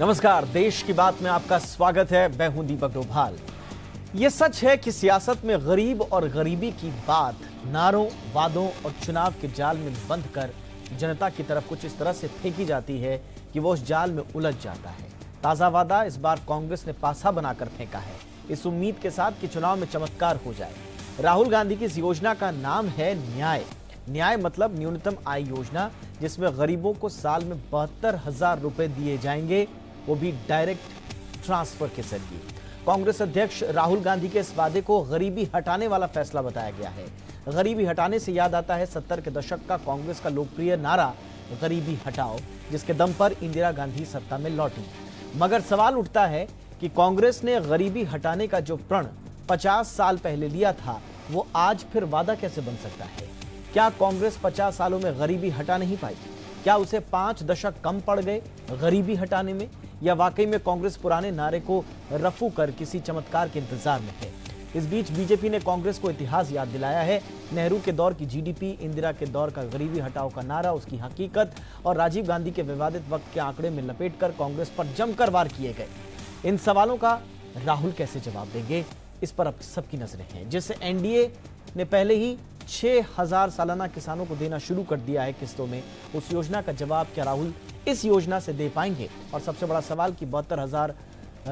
नमस्कार देश की बात में आपका स्वागत है मैं हूं दीपक डोभाल ये सच है कि सियासत में गरीब और गरीबी की बात नारों वादों और चुनाव के जाल में बंद कर जनता की तरफ कुछ इस तरह से फेंकी जाती है कि वो उस जाल में उलझ जाता है ताज़ा वादा इस बार कांग्रेस ने पासा बनाकर फेंका है इस उम्मीद के साथ कि चुनाव में चमत्कार हो जाए राहुल गांधी की इस योजना का नाम है न्याय न्याय मतलब न्यूनतम आय योजना जिसमें गरीबों को साल में बहत्तर हजार रुपए दिए जाएंगे वो भी डायरेक्ट ट्रांसफर के जरिए कांग्रेस अध्यक्ष राहुल गांधी के इस वादे को गरीबी हटाने वाला फैसला बताया गया है गरीबी हटाने से याद आता है सत्तर के दशक का कांग्रेस का लोकप्रिय नारा गरीबी हटाओ जिसके दम पर इंदिरा गांधी सत्ता में लौटी मगर सवाल उठता है कि कांग्रेस ने गरीबी हटाने का जो प्रण 50 साल पहले लिया था वो आज फिर वादा कैसे बन सकता है क्या कांग्रेस 50 सालों में गरीबी हटा नहीं पाई क्या उसे पांच दशक कम पड़ गए गरीबी हटाने में या वाकई में कांग्रेस पुराने नारे को रफू कर किसी चमत्कार के इंतजार में है इस बीच बीजेपी ने कांग्रेस को इतिहास याद दिलाया है नेहरू के दौर की जीडीपी इंदिरा के दौर का गरीबी हटाओ का नारा उसकी हकीकत और राजीव गांधी के विवादित वक्त के आंकड़े में लपेट कांग्रेस पर जमकर वार किए गए इन सवालों का राहुल कैसे जवाब देंगे इस पर अब सबकी नजरें हैं जिससे एनडीए ने पहले ही छह हजार सालाना किसानों को देना शुरू कर दिया है किस्तों में उस योजना का जवाब क्या राहुल इस योजना से दे पाएंगे और सबसे बड़ा सवाल कि बहत्तर हजार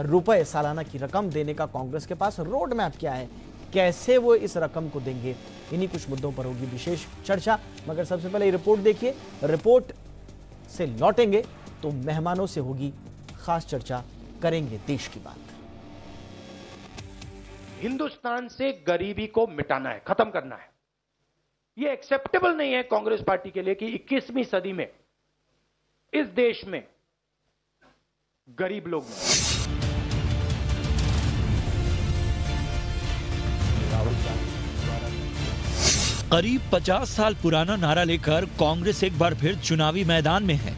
रुपए सालाना की रकम देने का कांग्रेस के पास रोड मैप क्या है कैसे वो इस रकम को देंगे इन्हीं कुछ मुद्दों पर होगी विशेष चर्चा मगर सबसे पहले रिपोर्ट देखिए रिपोर्ट से लौटेंगे तो मेहमानों से होगी खास चर्चा करेंगे देश की बात हिंदुस्तान से गरीबी को मिटाना है खत्म करना है ये एक्सेप्टेबल नहीं है कांग्रेस पार्टी के लिए कि 21वीं सदी में इस देश में गरीब लोग करीब 50 साल पुराना नारा लेकर कांग्रेस एक बार फिर चुनावी मैदान में है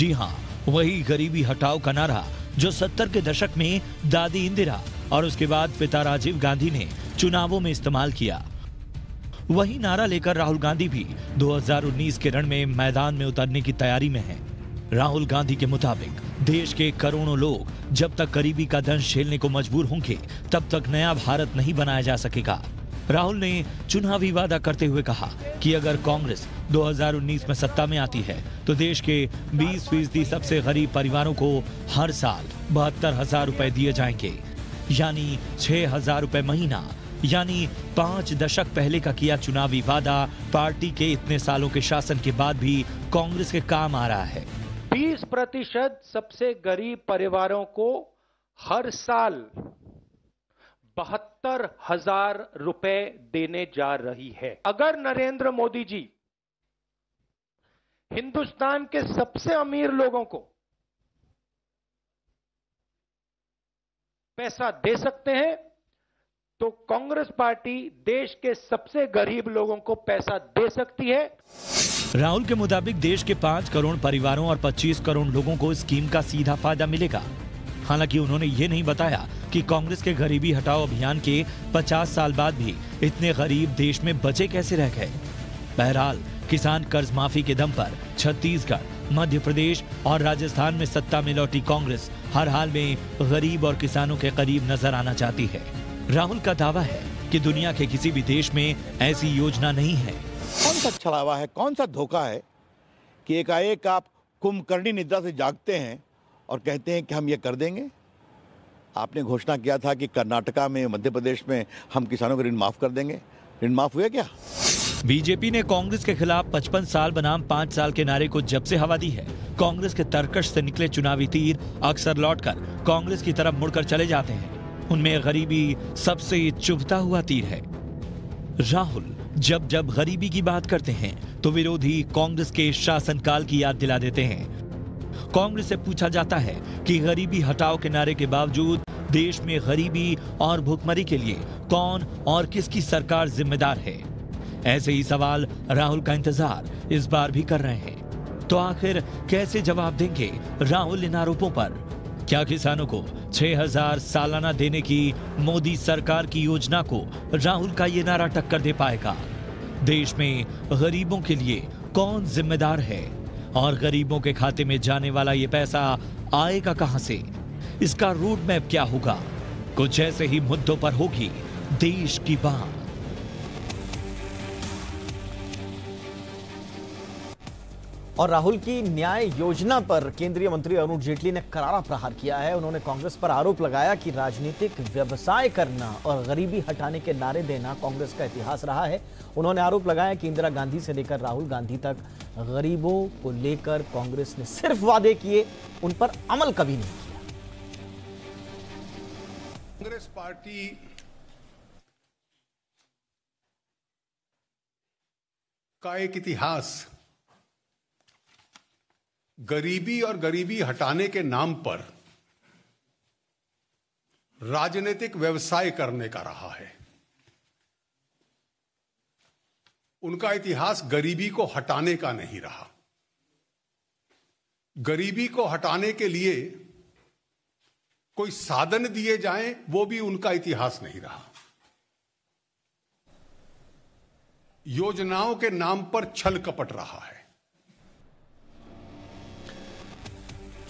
जी हां वही गरीबी हटाओ का नारा जो 70 के दशक में दादी इंदिरा और उसके बाद पिता राजीव गांधी ने चुनावों में इस्तेमाल किया वही नारा लेकर राहुल गांधी भी 2019 के रण में मैदान में उतरने की तैयारी में हैं। राहुल गांधी के मुताबिक देश के करोड़ों लोग जब तक गरीबी का दंश झेलने को मजबूर होंगे तब तक नया भारत नहीं बनाया जा सकेगा राहुल ने चुनावी वादा करते हुए कहा कि अगर कांग्रेस 2019 में सत्ता में आती है तो देश के 20 फीसदी सबसे गरीब परिवारों को हर साल बहत्तर हजार रूपए दिए जाएंगे यानी छह हजार रूपए महीना यानी पांच दशक पहले का किया चुनावी वादा पार्टी के इतने सालों के शासन के बाद भी कांग्रेस के काम आ रहा है 20 प्रतिशत सबसे गरीब परिवारों को हर साल बहत्तर हजार रुपए देने जा रही है अगर नरेंद्र मोदी जी हिंदुस्तान के सबसे अमीर लोगों को पैसा दे सकते हैं तो कांग्रेस पार्टी देश के सबसे गरीब लोगों को पैसा दे सकती है राहुल के मुताबिक देश के पाँच करोड़ परिवारों और पच्चीस करोड़ लोगों को स्कीम का सीधा फायदा मिलेगा हालांकि उन्होंने ये नहीं बताया कि कांग्रेस के गरीबी हटाओ अभियान के 50 साल बाद भी इतने गरीब देश में बचे कैसे रह गए बहरहाल किसान कर्ज माफी के दम पर छत्तीसगढ़ मध्य प्रदेश और राजस्थान में सत्ता में लौटी कांग्रेस हर हाल में गरीब और किसानों के करीब नजर आना चाहती है राहुल का दावा है कि दुनिया के किसी भी देश में ऐसी योजना नहीं है कौन सा छलावा है कौन सा धोखा है कि एकाएक आप कुंभकर्णी निद्रा से जागते हैं और कहते हैं कि हम ये कर देंगे आपने घोषणा किया था कि कर्नाटका में मध्य प्रदेश में हम किसानों को ऋण माफ कर देंगे ऋण माफ हुआ क्या बीजेपी ने कांग्रेस के खिलाफ 55 साल बनाम पाँच साल के नारे को जब से हवा दी है कांग्रेस के तर्कश से निकले चुनावी तीर अक्सर लौटकर कांग्रेस की तरफ मुड़कर चले जाते हैं उनमें गरीबी सबसे चुभता हुआ तीर है राहुल जब जब गरीबी की बात करते हैं तो विरोधी कांग्रेस के शासनकाल की याद दिला देते हैं कांग्रेस से पूछा जाता है कि गरीबी हटाओ के नारे के बावजूद देश में गरीबी और भुखमरी के लिए कौन और किसकी सरकार जिम्मेदार है ऐसे ही सवाल राहुल का इंतजार इस बार भी कर रहे हैं तो आखिर कैसे जवाब देंगे राहुल इन आरोपों पर क्या किसानों को 6000 सालाना देने की मोदी सरकार की योजना को राहुल का ये नारा टक्कर दे पाएगा देश में गरीबों के लिए कौन जिम्मेदार है और गरीबों के खाते में जाने वाला ये पैसा आएगा कहां से इसका रोड मैप क्या होगा कुछ ऐसे ही मुद्दों पर होगी देश की बात और राहुल की न्याय योजना पर केंद्रीय मंत्री अरुण जेटली ने करारा प्रहार किया है उन्होंने कांग्रेस पर आरोप लगाया कि राजनीतिक व्यवसाय करना और गरीबी हटाने के नारे देना कांग्रेस का इतिहास रहा है उन्होंने आरोप लगाया कि इंदिरा गांधी से लेकर राहुल गांधी तक गरीबों को लेकर कांग्रेस ने सिर्फ वादे किए उन पर अमल कभी नहीं किया कांग्रेस पार्टी का एक इतिहास गरीबी और गरीबी हटाने के नाम पर राजनीतिक व्यवसाय करने का रहा है उनका इतिहास गरीबी को हटाने का नहीं रहा गरीबी को हटाने के लिए कोई साधन दिए जाएं वो भी उनका इतिहास नहीं रहा योजनाओं के नाम पर छल कपट रहा है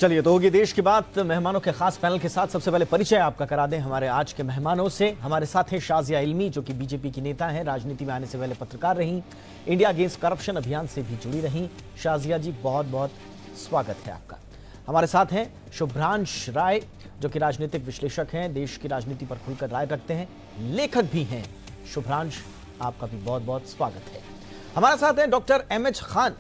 चलिए तो होगी देश की बात मेहमानों के खास पैनल के साथ सबसे पहले परिचय आपका करा दें हमारे आज के मेहमानों से हमारे साथ हैं शाजिया इल्मी जो कि बीजेपी की नेता हैं राजनीति में आने से पहले पत्रकार रहीं इंडिया अगेंस्ट करप्शन अभियान से भी जुड़ी रहीं शाजिया जी बहुत बहुत स्वागत है आपका हमारे साथ हैं शुभ्रांश राय जो कि राजनीतिक विश्लेषक हैं देश की राजनीति पर खुलकर राय रखते हैं लेखक भी हैं शुभ्रांश आपका भी बहुत बहुत स्वागत है हमारे साथ हैं doctor M H Khan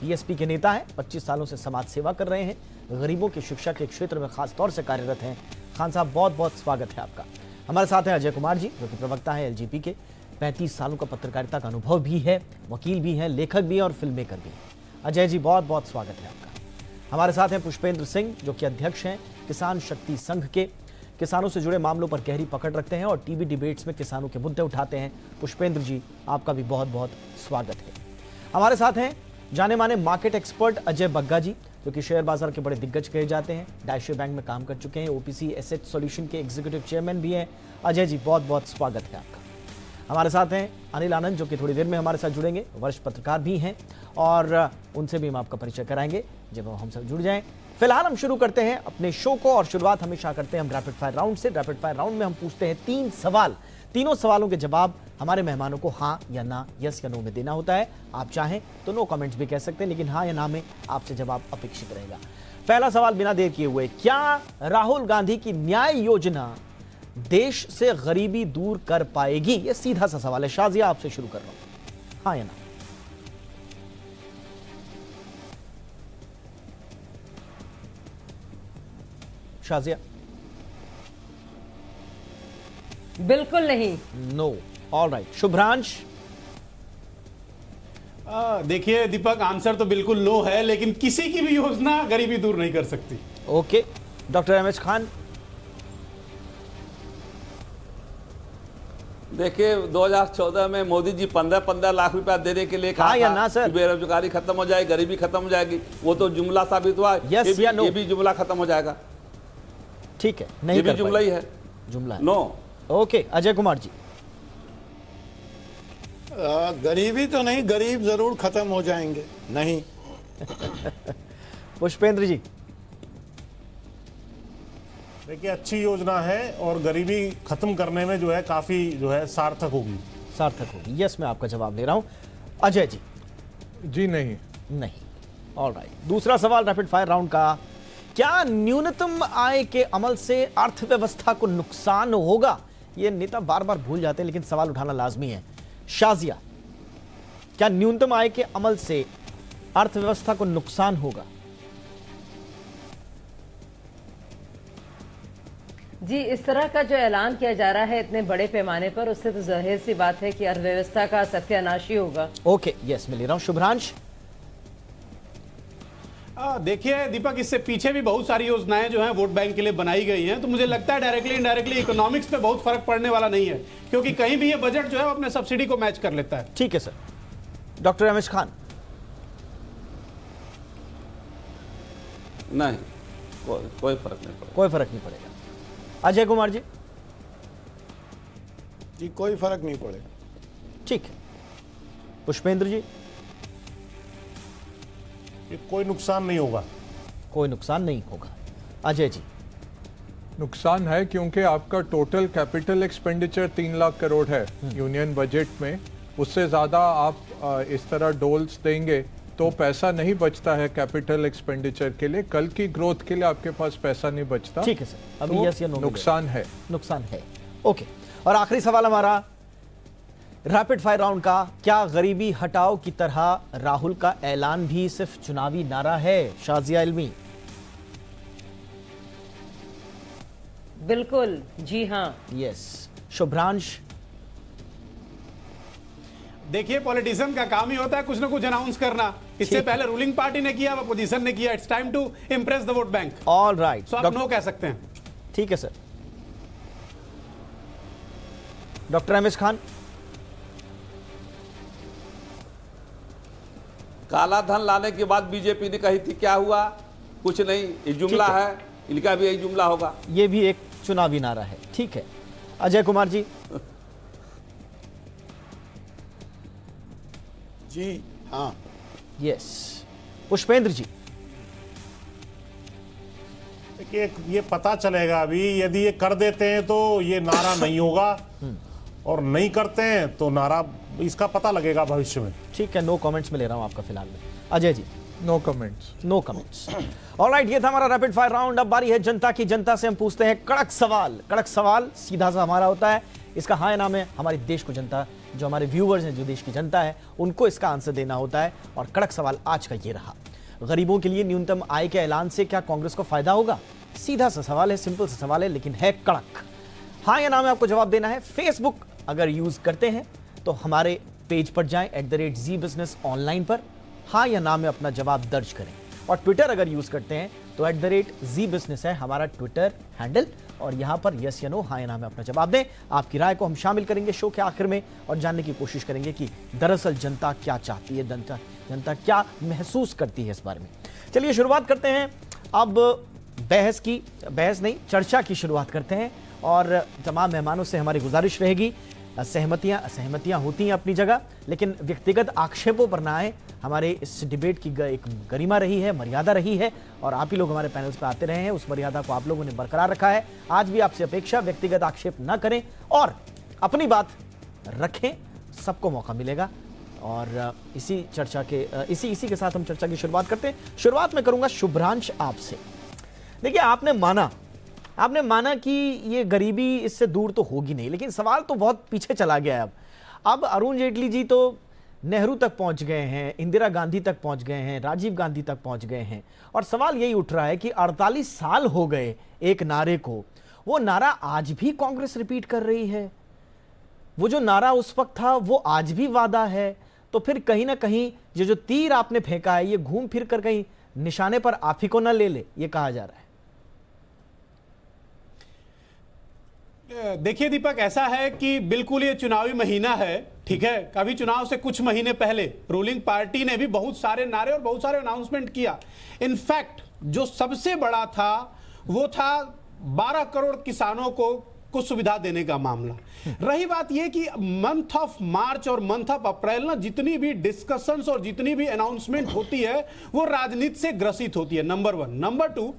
BSP के नेता हैं 25 सालों से समाज सेवा कर रहे हैं गरीबों की शिक्षा के क्षेत्र में खास तौर से कार्यरत हैं खान साहब बहुत बहुत स्वागत है आपका हमारे साथ हैं अजय कुमार जी जो कि प्रवक्ता हैं एलजीपी के 35 सालों का पत्रकारिता का अनुभव भी है वकील भी हैं लेखक भी हैं और फिल्म मेकर भी हैं अजय जी बहुत बहुत स्वागत है आपका हमारे साथ हैं पुष्पेंद्र सिंह जो कि अध्यक्ष हैं किसान शक्ति संघ के किसानों से जुड़े मामलों पर गहरी पकड़ रखते हैं और टीवी डिबेट्स में किसानों के मुद्दे उठाते हैं पुष्पेंद्र जी आपका भी बहुत बहुत स्वागत है हमारे साथ हैं जाने माने मार्केट एक्सपर्ट अजय बग्गा जी जो कि शेयर बाजार के बड़े दिग्गज कहे जाते हैं डायशे बैंक में काम कर चुके हैं ओपीसी एसेट सॉल्यूशन के एग्जीक्यूटिव चेयरमैन भी हैं अजय जी बहुत बहुत स्वागत है आपका हमारे साथ हैं अनिल आनंद जो कि थोड़ी देर में हमारे साथ जुड़ेंगे वरिष्ठ पत्रकार भी हैं और उनसे भी हम आपका परिचय कराएंगे जब हम हमसे जुड़ जाएं फिलहाल हम शुरू करते हैं अपने शो को और शुरुआत हमेशा करते हैं हम रैपिड फायर राउंड से रैपिड फायर राउंड में हम पूछते हैं तीन सवाल तीनों सवालों के जवाब हमारे मेहमानों को हाँ या ना यस या नो में देना होता है आप चाहें तो नो कमेंट्स भी कह सकते हैं लेकिन हाँ या ना में आपसे जवाब अपेक्षित रहेगा पहला सवाल बिना देर किए हुए क्या राहुल गांधी की न्याय योजना देश से गरीबी दूर कर पाएगी यह सीधा सा सवाल है शाजिया आपसे शुरू कर रहा हूं हाँ या ना शाजिया बिल्कुल नहीं नो ऑल राइट शुभ्रांश देखिए दीपक आंसर तो बिल्कुल नो है लेकिन किसी की भी योजना गरीबी दूर नहीं कर सकती okay doctor M H Khan देखिए 2014 में मोदी जी 15-15 लाख रुपया देने के लिए कहा हाँ या ना सर बेरोजगारी खत्म हो जाएगी गरीबी खत्म हो जाएगी वो तो जुमला साबित हुआ ये, भी, या नो। ये भी जुमला खत्म हो जाएगा ठीक है नहीं ये भी जुमला ही है जुमला no no. Okay Ajay Kumar ji आ, गरीबी तो नहीं गरीब जरूर खत्म हो जाएंगे नहीं पुष्पेंद्र जी देखिए अच्छी योजना है और गरीबी खत्म करने में जो है काफी जो है सार्थक होगी सार्थक होगी यस मैं आपका जवाब ले रहा हूं अजय जी जी नहीं नहीं ऑल राइट right. दूसरा सवाल रैपिड फायर राउंड का क्या न्यूनतम आय के अमल से अर्थव्यवस्था को नुकसान होगा ये नेता बार बार भूल जाते हैं लेकिन सवाल उठाना लाजमी है शाजिया क्या न्यूनतम आय के अमल से अर्थव्यवस्था को नुकसान होगा जी इस तरह का जो ऐलान किया जा रहा है इतने बड़े पैमाने पर उससे तो जाहिर सी बात है कि अर्थव्यवस्था का सत्यानाशी होगा ओके यस मिली रहा हूँ शुभ्रांश हाँ, देखिए दीपक इससे पीछे भी बहुत सारी योजनाएं जो हैं वोट बैंक के लिए बनाई गई हैं तो मुझे लगता है डायरेक्टली इनडायरेक्टली इकोनॉमिक्स पे बहुत फर्क पड़ने वाला नहीं है क्योंकि कहीं भी ये बजट जो है वो अपने सब्सिडी को मैच कर लेता है ठीक है सर डॉक्टर रमेश खान नहीं को, कोई फर्क नहीं पड़ेगा कोई फर्क नहीं पड़ेगा अजय कुमार जी जी कोई फर्क नहीं पड़ेगा ठीक है पुष्पेंद्र जी कि कोई नुकसान नहीं होगा कोई नुकसान नहीं होगा अजय जी नुकसान है क्योंकि आपका टोटल कैपिटल एक्सपेंडिचर तीन लाख करोड़ है यूनियन हम्म। बजट में उससे ज़्यादा आप इस तरह डोल्स देंगे तो पैसा नहीं बचता है कैपिटल एक्सपेंडिचर के लिए कल की ग्रोथ के लिए आपके पास पैसा नहीं बचता ठीक है सर अभी तो यस या नो नुकसान है नुकसान है ओके और आखिरी सवाल हमारा रैपिड फायर राउंड का क्या गरीबी हटाओ की तरह राहुल का ऐलान भी सिर्फ चुनावी नारा है शाजिया इल्मी बिल्कुल जी हाँ यस शुभ्रांश देखिए पॉलिटिशियन का काम ही होता है कुछ ना कुछ अनाउंस करना इससे पहले रूलिंग पार्टी ने किया अपोजिशन ने किया it's time to impress the vote bank all right so आप नो कह सकते हैं ठीक है sir doctor M S Khan काला धन लाने के बाद बीजेपी ने कही थी क्या हुआ कुछ नहीं ये जुमला है।, इनका भी यही जुमला होगा ये भी एक चुनावी नारा है ठीक है अजय कुमार जी जी हाँ यस पुष्पेंद्र जी देखिए ये पता चलेगा अभी यदि ये कर देते हैं तो ये नारा नहीं होगा हम्म। और नहीं करते हैं तो नारा इसका पता लगेगा भविष्य में ठीक है नो कमेंट्स में ले रहा हूँ आपका फिलहाल में Ajay ji no comments no comments all right ये था हमारा रैपिड फायर राउंड अब बारी है जनता की जनता से हम पूछते हैं कड़क सवाल कड़क सवाल सीधा सा हमारा होता है इसका हाँ नाम है हमारे देश को जनता जो हमारे व्यूवर्स हैं जो देश की जनता है उनको इसका आंसर देना होता है और कड़क सवाल आज का ये रहा गरीबों के लिए न्यूनतम आय के ऐलान से क्या कांग्रेस को फायदा होगा सीधा सा सवाल है सिंपल सा सवाल है लेकिन है कड़क हाँ या नाम है आपको जवाब देना है फेसबुक अगर यूज करते हैं तो हमारे पेज पर जाएं at the rate Zee Business online पर हाँ या ना में अपना जवाब दर्ज करें और ट्विटर अगर यूज़ करते हैं तो at the rate Zee Business है हमारा ट्विटर हैंडल और यहां पर यस या नो हाँ या ना में अपना जवाब दें आपकी राय को हम शामिल करेंगे शो के आखिर में और जानने की कोशिश करेंगे कि दरअसल जनता क्या चाहती है जनता जनता क्या महसूस करती है इस बारे में चलिए शुरुआत करते हैं अब बहस की बहस नहीं चर्चा की शुरुआत करते हैं और तमाम मेहमानों से हमारी गुजारिश रहेगी सहमतियां असहमतियां होती हैं अपनी जगह लेकिन व्यक्तिगत आक्षेपों पर ना आए हमारे इस डिबेट की एक गरिमा रही है मर्यादा रही है और आप ही लोग हमारे पैनल्स पर आते रहे हैं उस मर्यादा को आप लोगों ने बरकरार रखा है आज भी आपसे अपेक्षा व्यक्तिगत आक्षेप ना करें और अपनी बात रखें सबको मौका मिलेगा और इसी चर्चा के इसी इसी के साथ हम चर्चा की शुरुआत करते हैं शुरुआत में करूंगा शुभ्रांश आपसे देखिए आपने माना आपने माना कि ये गरीबी इससे दूर तो होगी नहीं लेकिन सवाल तो बहुत पीछे चला गया है अब अब अरुण जेटली जी तो नेहरू तक पहुंच गए हैं इंदिरा गांधी तक पहुंच गए हैं राजीव गांधी तक पहुंच गए हैं और सवाल यही उठ रहा है कि 48 साल हो गए एक नारे को वो नारा आज भी कांग्रेस रिपीट कर रही है वो जो नारा उस वक्त था वो आज भी वादा है तो फिर कहीं ना कहीं ये जो तीर आपने फेंका है ये घूम फिर कर कहीं निशाने पर आप ही को ना ले ले ये कहा जा रहा है देखिए दीपक ऐसा है कि बिल्कुल ये चुनावी महीना है ठीक है अभी चुनाव से कुछ महीने पहले रूलिंग पार्टी ने भी बहुत सारे नारे और बहुत सारे अनाउंसमेंट किया इनफैक्ट जो सबसे बड़ा था वो था 12 करोड़ किसानों को कुछ सुविधा देने का मामला रही बात यह कि मंथ ऑफ मार्च और मंथ ऑफ अप्रैल ना जितनी भी डिस्कशंस और जितनी भी अनाउंसमेंट होती है वो राजनीति से ग्रसित होती है नंबर वन नंबर टू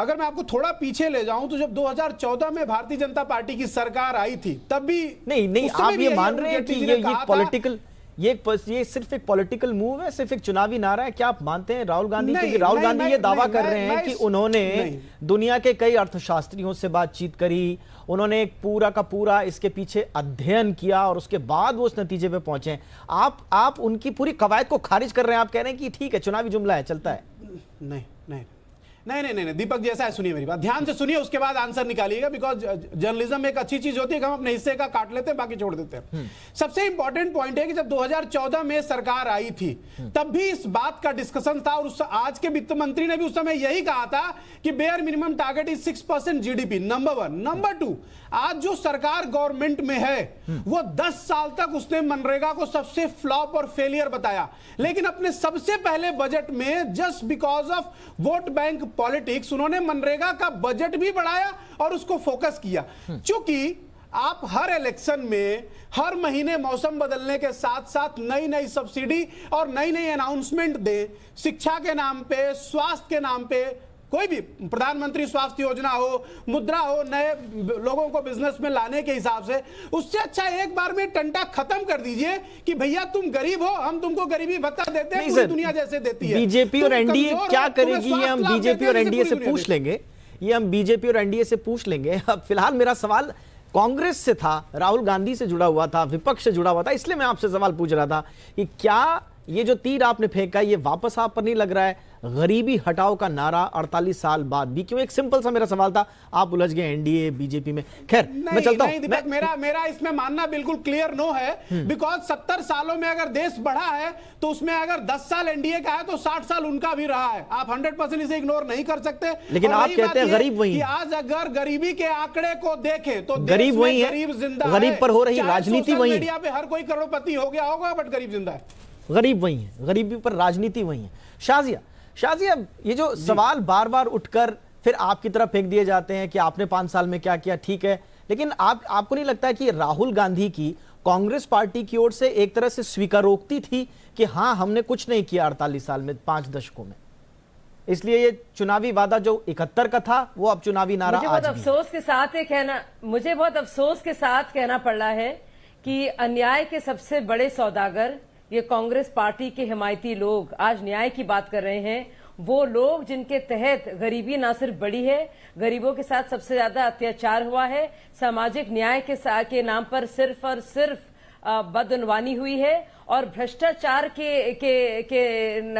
अगर मैं आपको थोड़ा पीछे ले जाऊं तो जब 2014 में भारतीय जनता पार्टी की सरकार आई थी तब भी नहीं नहीं आप ये मान रहे हैं कि ये ये पॉलिटिकल ये ये सिर्फ एक पॉलिटिकल मूव है सिर्फ एक चुनावी नारा है क्या आप मानते हैं राहुल गांधी क्योंकि राहुल गांधी ये दावा कर रहे हैं कि उन्होंने दुनिया के कई अर्थशास्त्रियों से बातचीत करी उन्होंने एक पूरा का पूरा इसके पीछे अध्ययन किया और उसके बाद वो उस नतीजे पे पहुंचे आप आप उनकी पूरी कवायद को खारिज कर रहे हैं आप कह रहे हैं कि ठीक है चुनावी जुमला है चलता है नहीं नहीं नहीं नहीं नहीं दीपक जैसा है सुनिए मेरी बात ध्यान से सुनिए उसके बाद आंसर निकालिएगा बिकॉज जर्नलिज्म uh, एक अच्छी चीज होती है हम अपने हिस्से का काट लेते हैं बाकी छोड़ देते हैं हम्म। सबसे इंपॉर्टेंट पॉइंट है कि जब 2014 में सरकार आई थी हम्म। तब भी इस बात का डिस्कशन था और उस आज के वित्त मंत्री ने भी उस समय यही कहा था कि bare minimum target is six percent number one number two आज जो सरकार गवर्नमेंट में है हम्म। वो दस साल तक उसने मनरेगा को सबसे फ्लॉप और फेलियर बताया लेकिन अपने सबसे पहले बजट में just because of vote bank politics उन्होंने मनरेगा का बजट भी बढ़ाया और उसको फोकस किया चूंकि हम्म। आप हर इलेक्शन में हर महीने मौसम बदलने के साथ साथ नई नई सब्सिडी और नई नई अनाउंसमेंट दें शिक्षा के नाम पे स्वास्थ्य के नाम पे कोई भी प्रधानमंत्री स्वास्थ्य योजना हो मुद्रा हो नए लोगों को बिजनेस में लाने के हिसाब से उससे अच्छा एक बार में टंटा खत्म कर दीजिए कि भैया तुम गरीब हो हम तुमको गरीबी भत्ता देते हैं पूरी दुनिया जैसे देती है बीजेपी और एनडीए क्या करेगी ये हम बीजेपी और एनडीए से पूछ लेंगे ये हम बीजेपी और एनडीए से पूछ लेंगे अब फिलहाल मेरा सवाल कांग्रेस से था राहुल गांधी से जुड़ा हुआ था विपक्ष से जुड़ा हुआ था इसलिए मैं आपसे सवाल पूछ रहा था कि क्या ये जो तीर आपने फेंका ये वापस आप पर नहीं लग रहा है गरीबी हटाओ का नारा 48 साल बाद भी क्यों एक सिंपल सा मेरा सवाल था आप उलझ गए एनडीए बीजेपी में खैर मैं चलता हूं मैं... मेरा मेरा इसमें मानना बिल्कुल क्लियर नो है बिकॉज हम्म। सत्तर सालों में अगर देश बढ़ा है तो उसमें अगर दस साल एनडीए का है तो साठ साल उनका भी रहा है आप हंड्रेड इसे इग्नोर नहीं कर सकते लेकिन आप कहते हैं गरीब वही आज अगर गरीबी के आंकड़े को देखे तो गरीब वही गरीब जिंदा गरीब पर हो रही राजनीति वही मीडिया पे हर कोई करोड़पति हो गया होगा बट गरीब जिंदा है गरीब वही है गरीबी पर राजनीति वही है शाजिया शाजी अब ये जो सवाल बार बार उठकर फिर आपकी तरफ फेंक दिए जाते हैं कि आपने पांच साल में क्या किया ठीक है लेकिन आप आपको नहीं लगता है कि राहुल गांधी की कांग्रेस पार्टी की ओर से एक तरह से स्वीकारोक्ति थी कि हाँ हमने कुछ नहीं किया अड़तालीस साल में पांच दशकों में इसलिए ये चुनावी वादा जो इकहत्तर का था वो अब चुनावी नारा मुझे बहुत अफसोस के साथ ये कहना मुझे बहुत अफसोस के साथ कहना पड़ रहा है कि अन्याय के सबसे बड़े सौदागर ये कांग्रेस पार्टी के हिमायती लोग आज न्याय की बात कर रहे हैं वो लोग जिनके तहत गरीबी ना सिर्फ बड़ी है गरीबों के साथ सबसे ज्यादा अत्याचार हुआ है सामाजिक न्याय के, के नाम पर सिर्फ और सिर्फ बदनवानी हुई है और भ्रष्टाचार के के के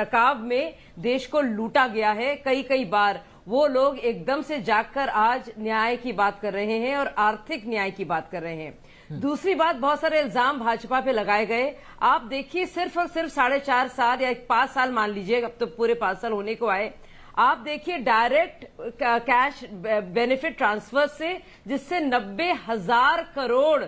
नकाब में देश को लूटा गया है कई कई बार वो लोग एकदम से जागकर आज न्याय की बात कर रहे हैं और आर्थिक न्याय की बात कर रहे हैं हम्म। दूसरी बात बहुत सारे इल्जाम भाजपा पे लगाए गए आप देखिए सिर्फ और सिर्फ साढ़े चार साल या पांच साल मान लीजिए अब तो पूरे पांच साल होने को आए आप देखिए डायरेक्ट कैश बेनिफिट ट्रांसफर से जिससे नब्बे हजार करोड़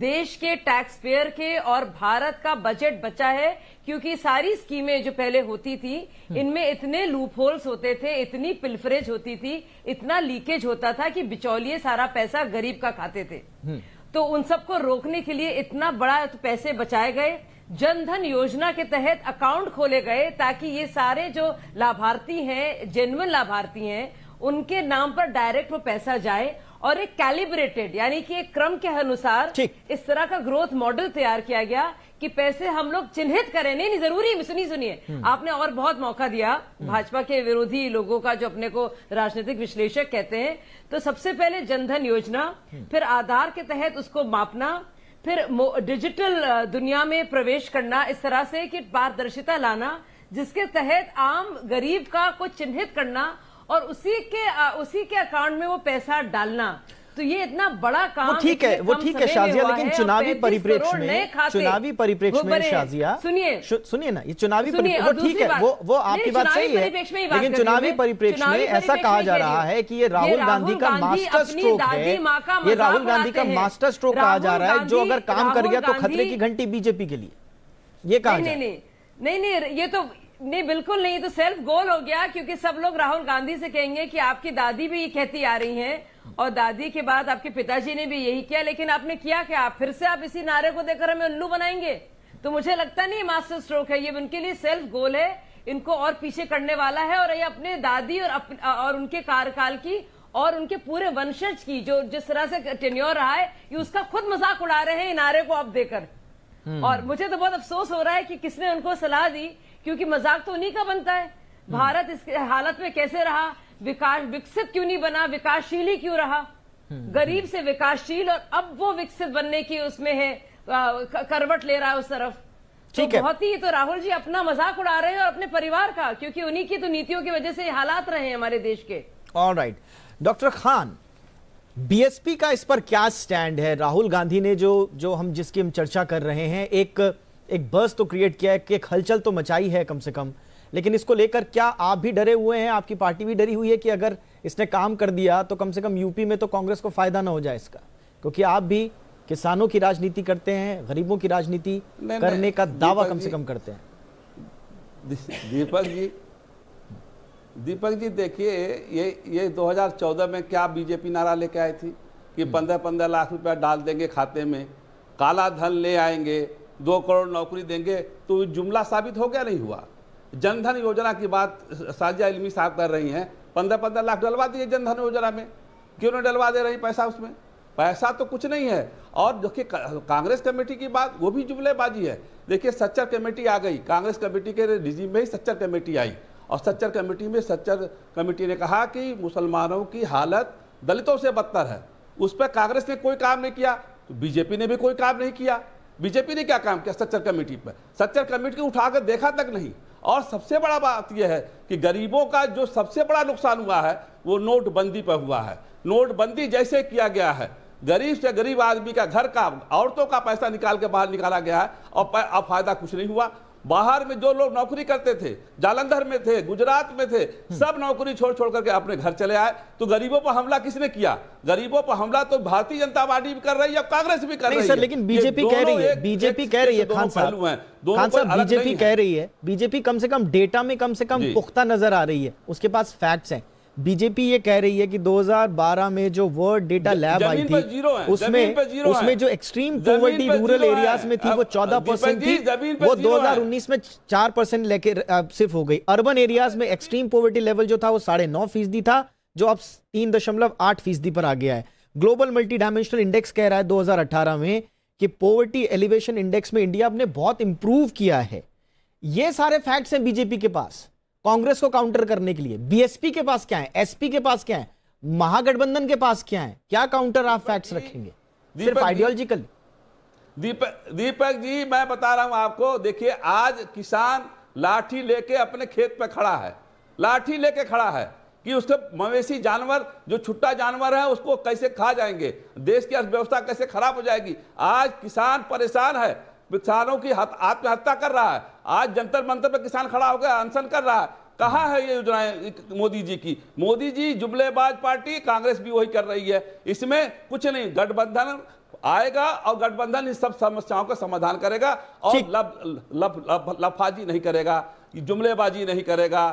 देश के टैक्स पेयर के और भारत का बजट बचा है क्योंकि सारी स्कीमें जो पहले होती थी हम्म। इनमें इतने लूप होल्स होते थे इतनी पिल्फरेज होती थी इतना लीकेज होता था कि बिचौलिए सारा पैसा गरीब का खाते थे हम्म। तो उन सबको रोकने के लिए इतना बड़ा तो पैसे बचाए गए जनधन योजना के तहत अकाउंट खोले गए ताकि ये सारे जो लाभार्थी हैं जेन्युन लाभार्थी हैं उनके नाम पर डायरेक्ट वो पैसा जाए और एक कैलिब्रेटेड यानी कि एक क्रम के अनुसार इस तरह का ग्रोथ मॉडल तैयार किया गया कि पैसे हम लोग चिन्हित करें नहीं नहीं जरूरी सुनिए सुनिए हम्म। आपने और बहुत मौका दिया हम्म। भाजपा के विरोधी लोगों का जो अपने को राजनीतिक विश्लेषक कहते हैं तो सबसे पहले जनधन योजना हम्म। फिर आधार के तहत उसको मापना फिर डिजिटल दुनिया में प्रवेश करना इस तरह से कि पारदर्शिता लाना जिसके तहत आम गरीब का को चिन्हित करना और उसी के उसी के अकाउंट में वो पैसा डालना तो ये इतना बड़ा काम ठीक है वो ठीक है शाजिया लेकिन चुनावी परिप्रेक्ष्य में चुनावी परिप्रेक्ष्य में शाजिया सुनिए सुनिए ना ये चुनावी वो ठीक है वो वो आपकी बात सही है लेकिन चुनावी परिप्रेक्ष्य में ऐसा कहा जा रहा है कि ये राहुल गांधी का मास्टर स्ट्रोक है ये राहुल गांधी का मास्टर स्ट्रोक कहा जा रहा है जो अगर काम कर गया तो खतरे की घंटी बीजेपी के लिए ये कहा नहीं नहीं नहीं नहीं ये तो नहीं बिल्कुल नहीं तो सेल्फ गोल हो गया क्योंकि सब लोग राहुल गांधी से कहेंगे कि आपकी दादी भी ये कहती आ रही हैं और दादी के बाद आपके पिताजी ने भी यही किया लेकिन आपने किया क्या आप फिर से आप इसी नारे को देकर हमें उल्लू बनाएंगे तो मुझे लगता नहीं मास्टर स्ट्रोक है ये उनके लिए सेल्फ गोल है इनको और पीछे करने वाला है और ये अपने दादी और अप, और उनके कार्यकाल की और उनके पूरे वंशज की जो जिस तरह से टेन्योर रहा है ये उसका खुद मजाक उड़ा रहे हैं इनारे को आप देकर हम्म। और मुझे तो बहुत अफसोस हो रहा है कि किसने उनको सलाह दी क्योंकि मजाक तो उन्हीं का बनता है हम्म। भारत इस हालत में कैसे रहा विकास विकसित क्यों नहीं बना विकासशील ही क्यों रहा हम्म, हम्म। गरीब से विकासशील और अब वो विकसित बनने की उसमें है करवट ले रहा है उस तरफ तो ठीक तो है बहुत ही तो राहुल जी अपना मजाक उड़ा रहे हैं और अपने परिवार का क्योंकि उन्हीं की तो नीतियों की वजह से हालात रहे हैं हमारे देश के all right doctor Khan BSP का इस पर क्या स्टैंड है राहुल गांधी ने जो जो हम जिसकी हम चर्चा कर रहे हैं एक एक बस तो क्रिएट किया है एक हलचल तो मचाई है कम से कम लेकिन इसको लेकर क्या आप भी डरे हुए हैं आपकी पार्टी भी डरी हुई है कि अगर इसने काम कर दिया तो कम से कम यूपी में तो कांग्रेस को फायदा ना हो जाए इसका क्योंकि आप भी किसानों की राजनीति करते हैं गरीबों की राजनीति करने का दावा कम से कम करते हैं दीपक जी दीपक जी देखिए ये ये 2014 में क्या बीजेपी नारा लेके आई थी कि हम्म। पंद्रह पंद्रह लाख रुपया डाल देंगे खाते में काला धन ले आएंगे दो करोड़ नौकरी देंगे तो जुमला साबित हो गया नहीं हुआ जनधन योजना की बात साजिया इलमी साहब कर रही हैं पंद्रह पंद्रह लाख डलवा दिए जनधन योजना में क्यों नहीं डलवा दे रही पैसा उसमें पैसा तो कुछ नहीं है और देखिए कांग्रेस कमेटी की बात वो भी जुमलेबाजी है देखिए सच्चर कमेटी आ गई कांग्रेस कमेटी के रिजीम में ही सच्चर कमेटी आई और सच्चर कमेटी में सच्चर कमेटी ने कहा कि मुसलमानों की हालत दलितों से बदतर है उस पर कांग्रेस ने कोई काम नहीं किया तो बीजेपी ने भी कोई काम नहीं किया बीजेपी ने क्या काम किया सच्चर कमेटी पर सच्चर कमेटी उठाकर देखा तक नहीं और सबसे बड़ा बात यह है कि गरीबों का जो सबसे बड़ा नुकसान हुआ है वो नोटबंदी पर हुआ है नोटबंदी जैसे किया गया है गरीब से गरीब आदमी का घर का औरतों का पैसा निकाल के बाहर निकाला गया है और, फायदा कुछ नहीं हुआ बाहर में जो लोग नौकरी करते थे जालंधर में थे गुजरात में थे हम्म। सब नौकरी छोड़ छोड़ करके अपने घर चले आए तो गरीबों पर हमला किसने किया गरीबों पर हमला तो भारतीय जनता पार्टी भी कर रही है कांग्रेस भी कर रही है लेकिन बीजेपी कह रही है बीजेपी कह रही है खान साहब बीजेपी कह रही है बीजेपी कम से कम डेटा में कम से कम पुख्ता नजर आ रही है उसके पास फैक्ट्स हैं बीजेपी ये कह रही है कि 2012 में जो वर्ल्ड डेटा लैब आई थी उसमें उसमें जो एक्सट्रीम पॉवर्टी रूरल एरियाज में थी वो 14 परसेंट थी वो 2019 में 4 परसेंट लेके सिर्फ हो गई अर्बन एरियाज में एक्सट्रीम पॉवर्टी लेवल जो था वो साढ़े नौ फीसदी था जो अब तीन दशमलव आठ फीसदी पर आ गया है ग्लोबल मल्टी डायमेंशनल इंडेक्स कह रहा है दो में कि पॉवर्टी एलिवेशन इंडेक्स में इंडिया ने बहुत इंप्रूव किया है ये सारे फैक्ट्स हैं बीजेपी के पास कांग्रेस को काउंटर करने के लिए बीएसपी के पास क्या है एसपी के पास क्या है महागठबंधन के पास क्या है क्या काउंटर आप फैक्ट्स रखेंगे सिर्फ आइडियोलॉजिकल दीपक दीपक जी मैं बता रहा हूं आपको देखिए आज किसान लाठी लेके अपने खेत पे खड़ा है लाठी लेके खड़ा है कि उसके मवेशी जानवर जो छुट्टा जानवर है उसको कैसे खा जाएंगे देश की अर्थव्यवस्था कैसे खराब हो जाएगी आज किसान परेशान है किसानों की आत्महत्या कर रहा है आज जंतर मंतर पर किसान खड़ा हो गया अनशन कर रहा है कहा है ये योजनाएं मोदी जी की मोदी जी जुमलेबाज पार्टी कांग्रेस भी वही कर रही है इसमें कुछ नहीं गठबंधन आएगा और गठबंधन इन सब समस्याओं का समाधान करेगा और लब लब लफाजी नहीं करेगा जुमलेबाजी नहीं करेगा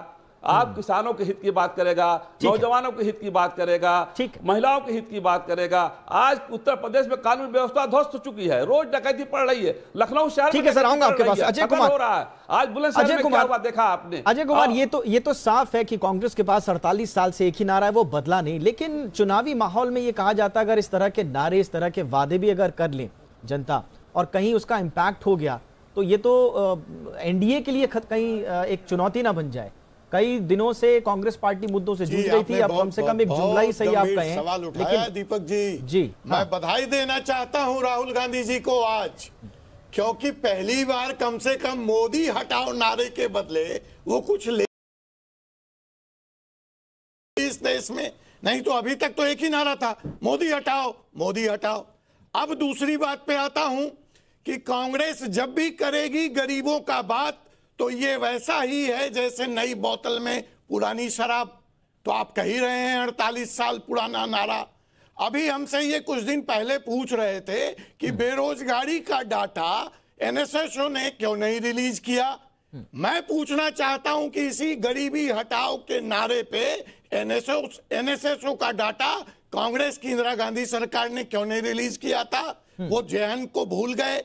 आप किसानों के हित की बात करेगा नौजवानों के हित की बात करेगा महिलाओं के हित की बात करेगा आज उत्तर प्रदेश में कानून व्यवस्था ध्वस्त हो चुकी है रोज डकैती पड़ रही है लखनऊ शहर ठीक है सर आऊंगा आपके पास अजय कुमार हो रहा है आज बुलंदशहर में क्या देखा आपने अजय कुमार ये तो ये तो साफ है कि कांग्रेस के पास अड़तालीस साल से एक ही नारा है वो बदला नहीं लेकिन चुनावी माहौल में ये कहा जाता है अगर इस तरह के नारे इस तरह के वादे भी अगर कर ले जनता और कहीं उसका इम्पैक्ट हो गया तो ये तो एनडीए के लिए कहीं एक चुनौती ना बन जाए कई दिनों से कांग्रेस पार्टी मुद्दों से जूझ रही थी अब कम से कम एक जुमला ही सही आप कहें सवाल उठाया दीपक जी जी मैं हाँ। बधाई देना चाहता हूं राहुल गांधी जी को आज क्योंकि पहली बार कम से कम मोदी हटाओ नारे के बदले वो कुछ ले इस देश में नहीं तो अभी तक तो एक ही नारा था मोदी हटाओ मोदी हटाओ अब दूसरी बात पे आता हूं कि कांग्रेस जब भी करेगी गरीबों का बात तो ये वैसा ही है जैसे नई बोतल में पुरानी शराब तो आप कह ही रहे हैं अड़तालीस साल पुराना नारा अभी हमसे ये कुछ दिन पहले पूछ रहे थे कि हम्म। बेरोजगारी का डाटा एनएसएसओ ने क्यों नहीं रिलीज किया हम्म। मैं पूछना चाहता हूं कि इसी गरीबी हटाओ के नारे पे एनएसओ एनएसएसओ का डाटा कांग्रेस की इंदिरा गांधी सरकार ने क्यों नहीं रिलीज किया था हम्म। वो जेहन को भूल गए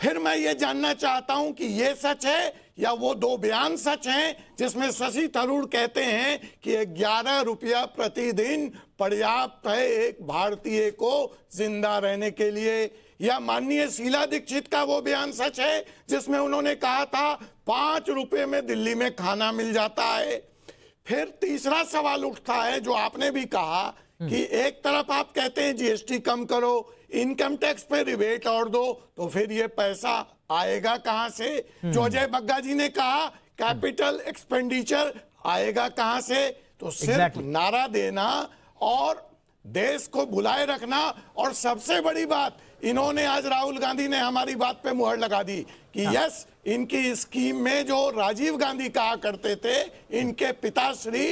फिर मैं ये जानना चाहता हूं कि ये सच है या वो दो बयान सच हैं जिसमें शशि थरूर कहते हैं कि ग्यारह रुपया प्रतिदिन पर्याप्त है एक भारतीय को जिंदा रहने के लिए या माननीय शीला दीक्षित का वो बयान सच है जिसमें उन्होंने कहा था पांच रुपये में दिल्ली में खाना मिल जाता है फिर तीसरा सवाल उठता है जो आपने भी कहा कि हम्म। एक तरफ आप कहते हैं जीएसटी कम करो इनकम टैक्स पे रिबेट और दो तो फिर ये पैसा आएगा कहां से हम्म। जो अजय बग्गा जी ने कहा कैपिटल एक्सपेंडिचर आएगा कहां से तो सिर्फ exactly. नारा देना और देश को बुलाए रखना और सबसे बड़ी बात इन्होंने आज राहुल गांधी ने हमारी बात पे मुहर लगा दी कि हाँ। यस इनकी स्कीम में जो राजीव गांधी कहा करते थे इनके पिताश्री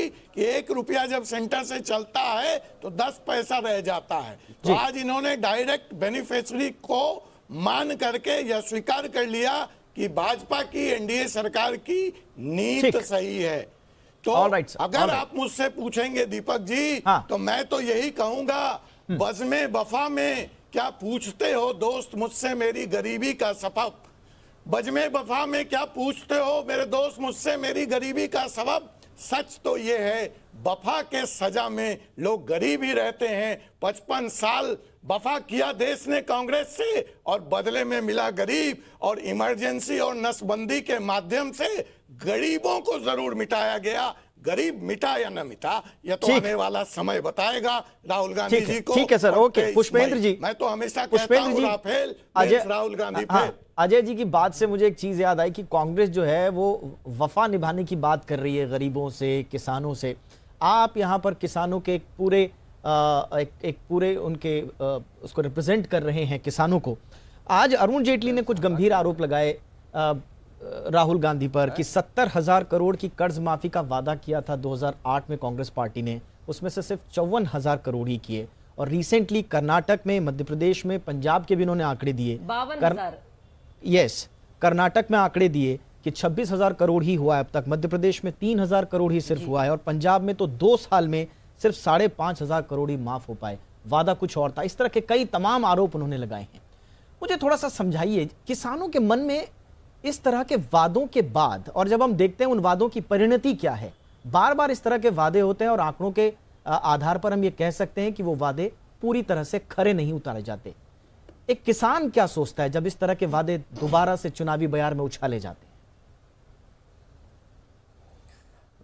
एक रुपया जब सेंटर से चलता है तो दस पैसा रह जाता है तो आज इन्होंने डायरेक्ट बेनिफिशरी को मान करके यह स्वीकार कर लिया कि भाजपा की एनडीए सरकार की नीत सही है तो All right, sir. अगर All right. आप मुझसे पूछेंगे दीपक जी हाँ. तो मैं तो यही कहूंगा हम्म। बज में बफा में क्या पूछते हो दोस्त मुझसे मेरी गरीबी का सबब बज में बफा में क्या पूछते हो मेरे दोस्त मुझसे मेरी गरीबी का सबब सच तो ये है बफा के सजा में लोग गरीब ही रहते हैं पचपन साल बफा किया देश ने कांग्रेस से और बदले में मिला गरीब और इमरजेंसी और नसबंदी के माध्यम से गरीबों को जरूर मिटाया गया गरीब मिटा या न मिटा यह तो आने वाला समय बताएगा राहुल गांधी जी को ठीक है सर ओके पुष्पेंद्र जी मैं तो हमेशा पुष्पेंद्र जी राफेल अजय राहुल गांधी हाँ, अजय जी की बात से मुझे एक चीज याद आई कि कांग्रेस जो है वो वफा निभाने की बात कर रही है गरीबों से किसानों से आप यहाँ पर किसानों के एक पूरे एक, एक पूरे उनके उसको रिप्रेजेंट कर रहे हैं किसानों को आज अरुण जेटली ने कुछ गंभीर आरोप लगाए राहुल गांधी पर कि सत्तर हजार करोड़ की कर्ज माफी का वादा किया था 2008 में कांग्रेस पार्टी ने उसमें से सिर्फ चौवन हजार करोड़ ही किए और रिसेंटली कर्नाटक में मध्य प्रदेश में पंजाब के भी इन्होंने आंकड़े दिए कर... यस कर्नाटक में आंकड़े दिए कि छब्बीस हजार करोड़ ही हुआ है अब तक मध्य प्रदेश में तीन हजार करोड़ ही सिर्फ हुआ है और पंजाब में तो दो साल में सिर्फ साढ़े पांच हजार करोड़ ही माफ हो पाए वादा कुछ और था इस तरह के कई तमाम आरोप उन्होंने लगाए हैं मुझे थोड़ा सा समझाइए किसानों के मन में इस तरह के वादों के बाद और जब हम देखते हैं उन वादों की परिणति क्या है बार बार इस तरह के वादे होते हैं और आंकड़ों के आधार पर हम ये कह सकते हैं कि वो वादे पूरी तरह से खरे नहीं उतारे जाते एक किसान क्या सोचता है जब इस तरह के वादे दोबारा से चुनावी बयान में उछाले जाते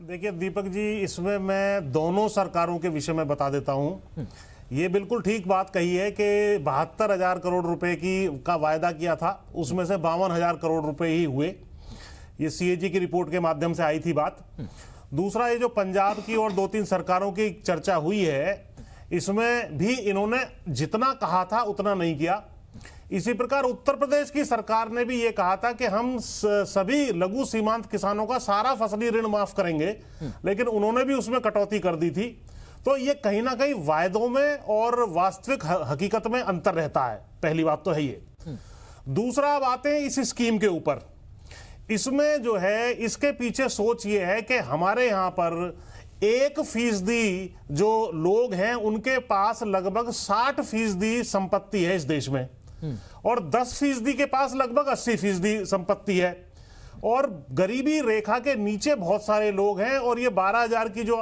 देखिए दीपक जी इसमें मैं दोनों सरकारों के विषय में बता देता हूं हम्म। ये बिल्कुल ठीक बात कही है कि बहत्तर हजार करोड़ रुपए की का वायदा किया था उसमें से बावन हजार करोड़ रुपए ही हुए ये सीएजी की रिपोर्ट के माध्यम से आई थी बात दूसरा ये जो पंजाब की और दो तीन सरकारों की चर्चा हुई है इसमें भी इन्होंने जितना कहा था उतना नहीं किया इसी प्रकार उत्तर प्रदेश की सरकार ने भी ये कहा था कि हम सभी लघु सीमांत किसानों का सारा फसली ऋण माफ करेंगे लेकिन उन्होंने भी उसमें कटौती कर दी थी तो ये कहीं ना कहीं वायदों में और वास्तविक हकीकत में अंतर रहता है पहली बात तो है ये हम्म। दूसरा अब आते हैं इस स्कीम के ऊपर इसमें जो है इसके पीछे सोच ये है कि हमारे यहां पर एक फीसदी जो लोग हैं उनके पास लगभग साठ फीसदी संपत्ति है इस देश में हम्म। और दस फीसदी के पास लगभग अस्सी फीसदी संपत्ति है और गरीबी रेखा के नीचे बहुत सारे लोग हैं और ये 12000 की जो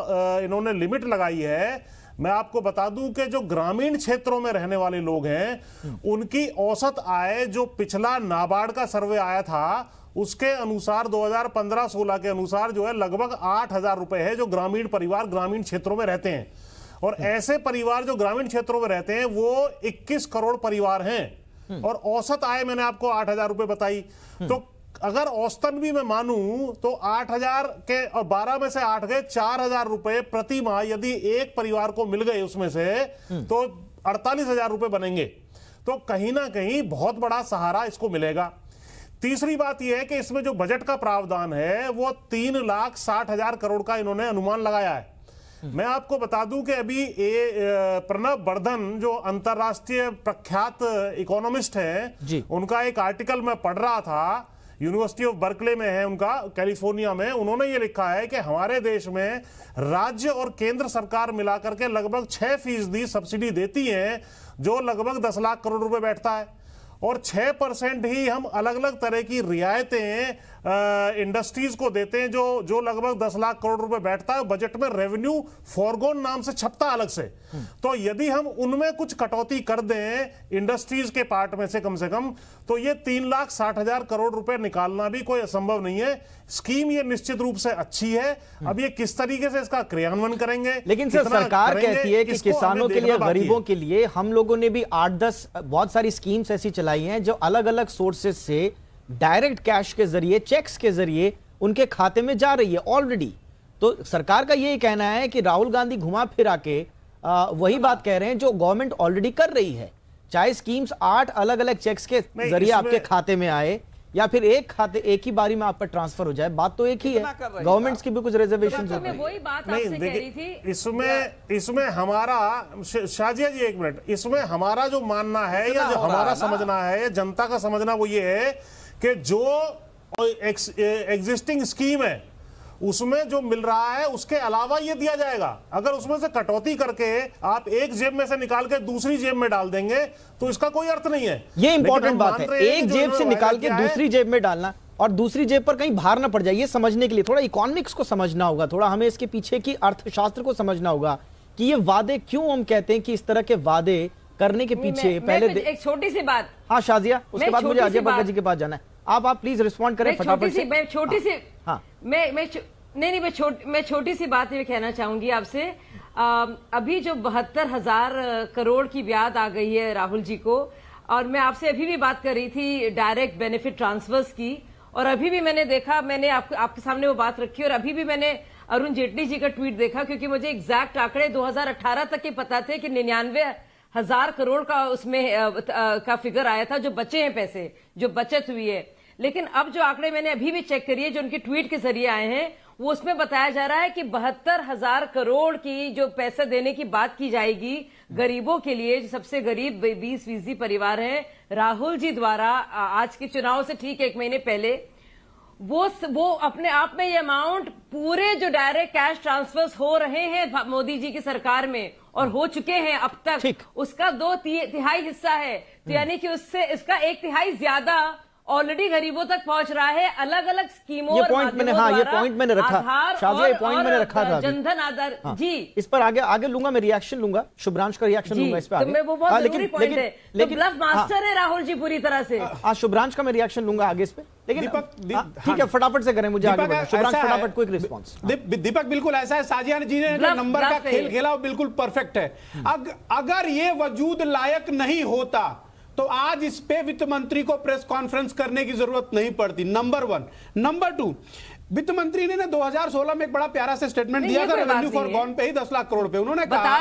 इन्होंने लिमिट लगाई है मैं आपको बता दूं कि जो ग्रामीण क्षेत्रों में रहने वाले लोग हैं उनकी औसत आय जो पिछला नाबार्ड का सर्वे आया था उसके अनुसार 2015-16 के अनुसार जो है लगभग आठ हजार रुपए है जो ग्रामीण परिवार ग्रामीण क्षेत्रों में रहते हैं और हम्म। ऐसे परिवार जो ग्रामीण क्षेत्रों में रहते हैं वो 21 करोड़ परिवार हैं हम्म। और औसत आय मैंने आपको आठ हजार रुपए बताई हम्म। तो अगर औसतन भी मैं मानूं तो 8000 के और 12 में से 8 गए 4000 रुपए प्रति माह यदि एक परिवार को मिल गए उसमें से हम्म। तो अड़तालीस हजार रुपए बनेंगे तो कहीं ना कहीं बहुत बड़ा सहारा इसको मिलेगा तीसरी बात यह है कि इसमें जो बजट का प्रावधान है वो तीन लाख साठ हजार करोड़ का इन्होंने अनुमान लगाया है हम्म। मैं आपको बता दूं कि अभी ए प्रणब वर्धन जो अंतर्राष्ट्रीय प्रख्यात इकोनॉमिस्ट हैं उनका एक आर्टिकल मैं पढ़ रहा था यूनिवर्सिटी ऑफ बर्कले में है उनका कैलिफोर्निया में उन्होंने ये लिखा है कि हमारे देश में राज्य और केंद्र सरकार मिलाकर के लगभग छह फीसदी सब्सिडी देती है जो लगभग दस लाख करोड़ रुपए बैठता है और छह परसेंट ही हम अलग अलग तरह की रियायतें इंडस्ट्रीज को देते हैं जो जो लगभग दस लाख करोड़ रुपए बैठता है बजट में रेवेन्यू फॉरगोन नाम से छपता अलग से तो यदि हम उनमें कुछ कटौती कर दें इंडस्ट्रीज के पार्ट में से कम से कम तो ये तीन लाख साठ हजार करोड़ रुपए निकालना भी कोई असंभव नहीं है स्कीम ये निश्चित रूप से अच्छी है हम्म। अब ये किस तरीके से इसका क्रियान्वयन करेंगे लेकिन सर सरकार कहती है कि किसानों के लिए गरीबों के लिए हम लोगों ने भी आठ दस बहुत सारी स्कीम्स ऐसी चलाई हैं जो अलग अलग सोर्सेज से डायरेक्ट कैश के जरिए चेक्स के जरिए उनके खाते में जा रही है ऑलरेडी तो सरकार का यही कहना है कि राहुल गांधी घुमा फिरा के आ, वही बात कह रहे हैं जो गवर्नमेंट ऑलरेडी कर रही है चाहे स्कीम्स आठ अलग अलग चेक्स के जरिए आपके खाते में आए या फिर एक खाते एक ही बारी में आपका ट्रांसफर हो जाए बात तो एक ही है गवर्नमेंट्स की भी कुछ तो रिजर्वेशन वही बात नहीं देखिए इसमें इसमें हमारा शाजिया जी एक मिनट इसमें हमारा जो मानना है या जो हमारा समझना है जनता का समझना वो ये है कि जो एग्जिस्टिंग स्कीम है उसमें जो मिल रहा है उसके अलावा ये दिया जाएगा अगर उसमें से कटौती करके आप एक जेब में से निकाल के दूसरी जेब में डाल देंगे तो इसका कोई अर्थ नहीं है ये इंपॉर्टेंट बात है एक जेब से निकाल के दूसरी जेब में डालना और दूसरी जेब पर कहीं भार ना पड़ जाए ये समझने के लिए थोड़ा इकोनॉमिक्स को समझना होगा थोड़ा हमें इसके पीछे की अर्थशास्त्र को समझना होगा कि ये वादे क्यों हम कहते हैं कि इस तरह के वादे करने के पीछे पहले एक छोटी सी बात हाँ शाजिया उसके बाद मुझे अजय जी के पास जाना है आप आप प्लीज रिस्पॉन्ड करें छोटी सी मैं छोटी सी हाँ। हाँ। मैं मैं नहीं नहीं मैं मैं छोटी सी बात ये कहना चाहूंगी आपसे अभी जो बहत्तर हजार करोड़ की ब्याद आ गई है राहुल जी को और मैं आपसे अभी भी बात कर रही थी डायरेक्ट बेनिफिट ट्रांसफर्स की और अभी भी मैंने देखा मैंने आपके आपके सामने वो बात रखी और अभी भी मैंने अरुण जेटली जी का ट्वीट देखा क्योंकि मुझे एग्जैक्ट आंकड़े 2018 तक के पता थे कि निन्यानवे हजार करोड़ का उसमें आ, आ, का फिगर आया था जो बचे हैं पैसे जो बचत हुई है लेकिन अब जो आंकड़े मैंने अभी भी चेक करिए जो उनकी ट्वीट के जरिए आए हैं वो उसमें बताया जा रहा है कि बहत्तर हजार करोड़ की जो पैसे देने की बात की जाएगी गरीबों के लिए जो सबसे गरीब बीस फीसदी परिवार है राहुल जी द्वारा आज के चुनाव से ठीक एक महीने पहले वो वो अपने आप में ये अमाउंट पूरे जो डायरेक्ट कैश ट्रांसफर्स हो रहे हैं मोदी जी की सरकार में और हो चुके हैं अब तक उसका दो तिहाई हिस्सा है तो हम्म। यानी कि उससे इसका एक तिहाई ज्यादा ऑलरेडी गरीबों तक पहुंच रहा है अलग अलग स्कीमों ये पॉइंट मैंने हाँ ये पॉइंट मैंने रखा शाजिया ये पॉइंट मैंने रखा था जनधन आधार हाँ, जी इस पर आगे आगे लूंगा मैं रिएक्शन लूंगा शुभ्रांश का रिएक्शन लूंगा इस पर आगे। तो वो बहुत हाँ, लेकिन लेकिन तो लेकिन मास्टर हाँ। है राहुल जी पूरी तरह से हाँ, हाँ शुभ्रांश का मैं रिएक्शन लूंगा आगे इस पर लेकिन दीपक ठीक है फटाफट से करें मुझे फटाफट कोई रिस्पॉन्स दीपक बिल्कुल ऐसा है साजिया जी ने नंबर का खेल खेला बिल्कुल परफेक्ट है हम्म। अगर ये वजूद लायक नहीं होता तो आज इस पे वित्त मंत्री को प्रेस कॉन्फ्रेंस करने की जरूरत नहीं पड़ती नंबर वन नंबर टू वित्त मंत्री ने ना 2016 में एक बड़ा प्यारा से स्टेटमेंट दिया था रेवेन्यू फॉर गॉन पे ही 10 लाख करोड़ पे उन्होंने कहा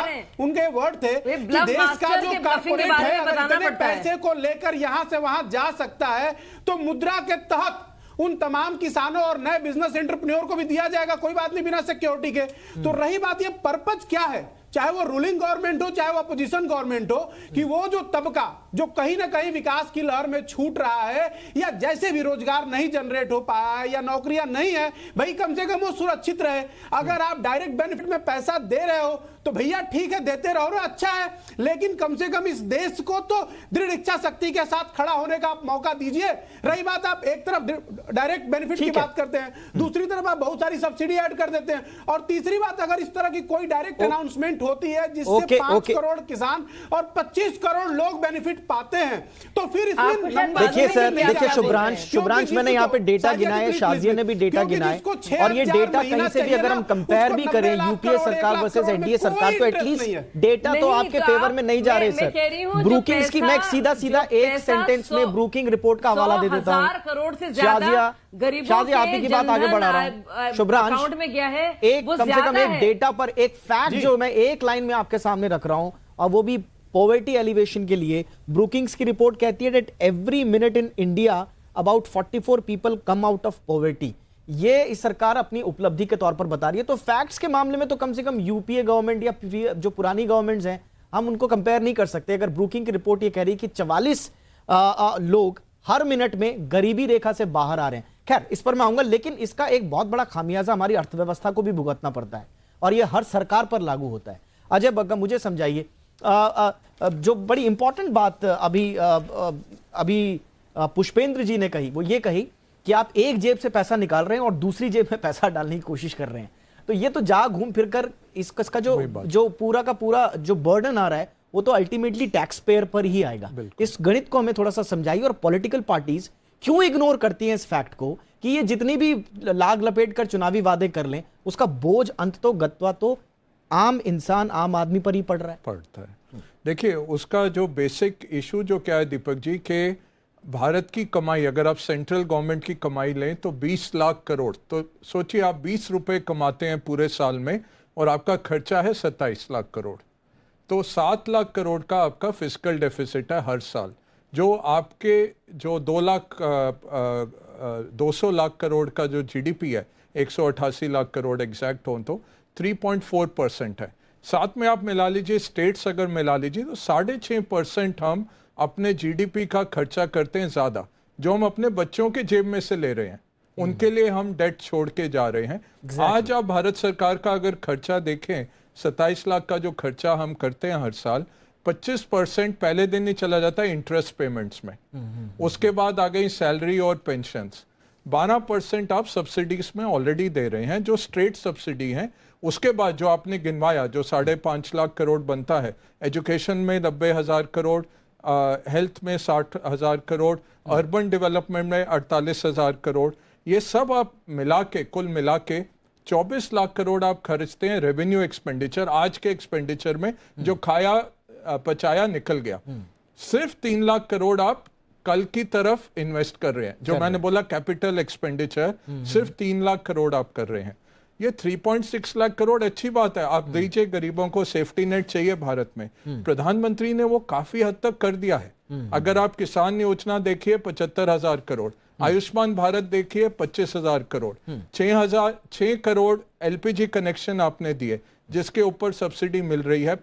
उनके वर्ड थे कि देश का जो कॉर्पोरेट है अगर इतने पैसे को लेकर यहां से वहां जा सकता है तो मुद्रा के तहत उन तमाम किसानों और नए बिजनेस एंटरप्रेन्योर को भी दिया जाएगा कोई बात नहीं बिना सिक्योरिटी के तो हम्म। रही बात ये पर्पज क्या है चाहे वो रूलिंग गवर्नमेंट हो चाहे वो अपोजिशन गवर्नमेंट हो कि वो जो तबका जो कहीं ना कहीं विकास की लहर में छूट रहा है या जैसे भी रोजगार नहीं जनरेट हो पाया है या नौकरियां नहीं है भाई कम से कम वो सुरक्षित रहे अगर आप डायरेक्ट बेनिफिट में पैसा दे रहे हो तो भैया ठीक है देते रहो ना अच्छा है लेकिन कम से कम इस देश को तो दृढ़ इच्छा शक्ति के साथ खड़ा होने का आप मौका दीजिए रही बात आप एक तरफ डायरेक्ट बेनिफिट की बात करते हैं हम्म। दूसरी तरफ आप बहुत सारी सब्सिडी ऐड कर देते हैं और तीसरी बात अगर इस तरह की कोई डायरेक्ट अनाउंसमेंट होती है जिससे पांच करोड़ किसान और पच्चीस करोड़ लोग बेनिफिट पाते हैं तो फिर देखिए सर देखिए शुभ्रांश शुभ्रांश मैंने यहाँ पे डेटा गिना है शाजिया ने भी डेटा गिना है और ये डेटा कहीं से भी अगर हम कंपेयर भी करें यूपीए सरकार वर्सेज एनडीए सरकार सरकार तो एटलीस्ट डेटा तो आपके फेवर में नहीं जा रहे सर ब्रूकिंग्स की मैं सीधा सीधा एक सेंटेंस में ब्रूकिंग रिपोर्ट का हवाला दे देता हूँ करोड़ आपकी की बात आगे बढ़ा रहा हूँ शुभ्रांश में गया है एक कम से कम एक डेटा पर एक फैक्ट जो मैं एक लाइन में आपके सामने रख रहा हूँ और वो भी पॉवर्टी एलिवेशन के लिए ब्रूकिंग्स की रिपोर्ट कहती है that every minute in India about 44 people come out of poverty ये इस सरकार अपनी उपलब्धि के तौर पर बता रही है तो फैक्ट्स के मामले में तो कम से कम यूपीए गवर्नमेंट या जो पुरानी गवर्नमेंट्स हैं हम उनको कंपेयर नहीं कर सकते अगर ब्रूकिंग की रिपोर्ट ये कह रही है कि चवालीस लोग हर मिनट में गरीबी रेखा से बाहर आ रहे हैं खैर इस पर मैं आऊंगा लेकिन इसका एक बहुत बड़ा खामियाजा हमारी अर्थव्यवस्था को भी भुगतना पड़ता है और यह हर सरकार पर लागू होता है अजय बग्गा मुझे समझाइए जो बड़ी इंपॉर्टेंट बात अभी आ, आ, अभी पुष्पेंद्र जी ने कही वो ये कही कि आप एक जेब से पैसा निकाल रहे हैं और दूसरी जेब में पैसा डालने की कोशिश कर रहे हैं तो ये तो जा घूम फिर कर इसका जो जो पूरा का पूरा जो बर्डन आ रहा है वो तो अल्टीमेटली टैक्स पेयर पर ही आएगा इस गणित को हमें थोड़ा सा समझाइए और पॉलिटिकल पार्टीज क्यों इग्नोर करती हैं इस फैक्ट को कि ये जितनी भी लाग लपेट कर चुनावी वादे कर लें उसका बोझ अंत तो गत्वा तो आम इंसान आम आदमी पर ही पड़ रहा है पड़ता है देखिए उसका जो बेसिक इशू जो क्या है दीपक जी के भारत की कमाई अगर आप सेंट्रल गवर्नमेंट की कमाई लें तो 20 लाख करोड़ तो सोचिए आप 20 रुपए कमाते हैं पूरे साल में और आपका खर्चा है 27 लाख करोड़ तो 7 लाख करोड़ का आपका फिजिकल डेफिसिट है हर साल जो आपके जो दो लाख दो सौ लाख करोड़ का जो जीडीपी है एक लाख करोड़ एग्जैक्ट हो तो फोर परसेंट है साथ में आप मिला लीजिए स्टेट्स अगर मिला लीजिए तो साढ़े छः परसेंट हम अपने जीडीपी का खर्चा करते हैं ज़्यादा जो हम अपने बच्चों के जेब में से ले रहे हैं हम्म। उनके लिए हम डेट छोड़ के जा रहे हैं exactly. आज आप भारत सरकार का अगर खर्चा देखें सत्ताईस लाख का जो खर्चा हम करते हैं हर साल 25 परसेंट पहले दिन ही चला जाता है इंटरेस्ट पेमेंट्स में हम्म, हम्म, उसके बाद आ गई सैलरी और पेंशन 12 परसेंट आप सब्सिडीज में ऑलरेडी दे रहे हैं जो स्ट्रेट सब्सिडी है उसके बाद जो आपने गिनवाया जो साढ़े पांच लाख करोड़ बनता है एजुकेशन में नब्बे हज़ार करोड़ हेल्थ में साठ हज़ार करोड़ अर्बन हम्म। डेवलपमेंट में अड़तालीस हज़ार करोड़ ये सब आप मिला के कुल मिला के चौबीस लाख करोड़ आप खर्चते हैं रेवेन्यू एक्सपेंडिचर आज के एक्सपेंडिचर में हम्म। जो खाया पचाया निकल गया हम्म। सिर्फ तीन लाख करोड़ आप कल की तरफ इन्वेस्ट कर रहे हैं जो मैंने बोला कैपिटल एक्सपेंडिचर सिर्फ तीन लाख करोड़ आप कर रहे हैं ये 3.6 लाख करोड़ अच्छी बात है आप हम्म। दीजिए गरीबों को सेफ्टी नेट चाहिए भारत में हम्म। प्रधानमंत्री ने वो काफी हद तक कर दिया है हम्म, अगर आप किसान योजना देखिए पचहत्तर हजार करोड़ आयुष्मान भारत देखिए पच्चीस हजार करोड़ छह हजार छह करोड़ एलपीजी कनेक्शन आपने दिए जिसके ऊपर सब्सिडी मिल रही है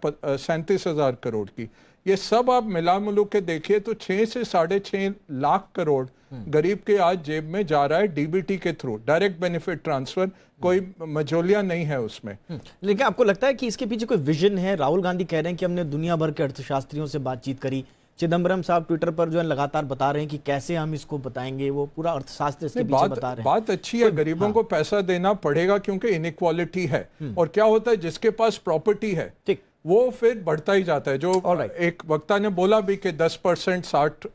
सैंतीस हजार करोड़ की ये सब आप मिला मिलू के देखिए तो छः से साढ़े छः लाख करोड़ हम्म। गरीब के आज जेब में जा रहा है डीबीटी के थ्रू डायरेक्ट बेनिफिट ट्रांसफर कोई मजोलिया नहीं है उसमें हम्म। लेकिन आपको लगता है कि इसके पीछे कोई विजन है राहुल गांधी कह रहे हैं कि हमने दुनिया भर के अर्थशास्त्रियों से बातचीत करी चिदम्बरम साहब ट्विटर पर जो है लगातार बता रहे हैं कि कैसे हम इसको बताएंगे वो पूरा अर्थशास्त्र इसके बात बता रहे हैं बात अच्छी है गरीबों हाँ। को पैसा देना पड़ेगा क्योंकि इनक्वालिटी है हम्म। और क्या होता है जिसके पास प्रॉपर्टी है ठीक वो फिर बढ़ता ही जाता है जो right. एक वक्ता ने बोला भी कि 10 परसेंट साठ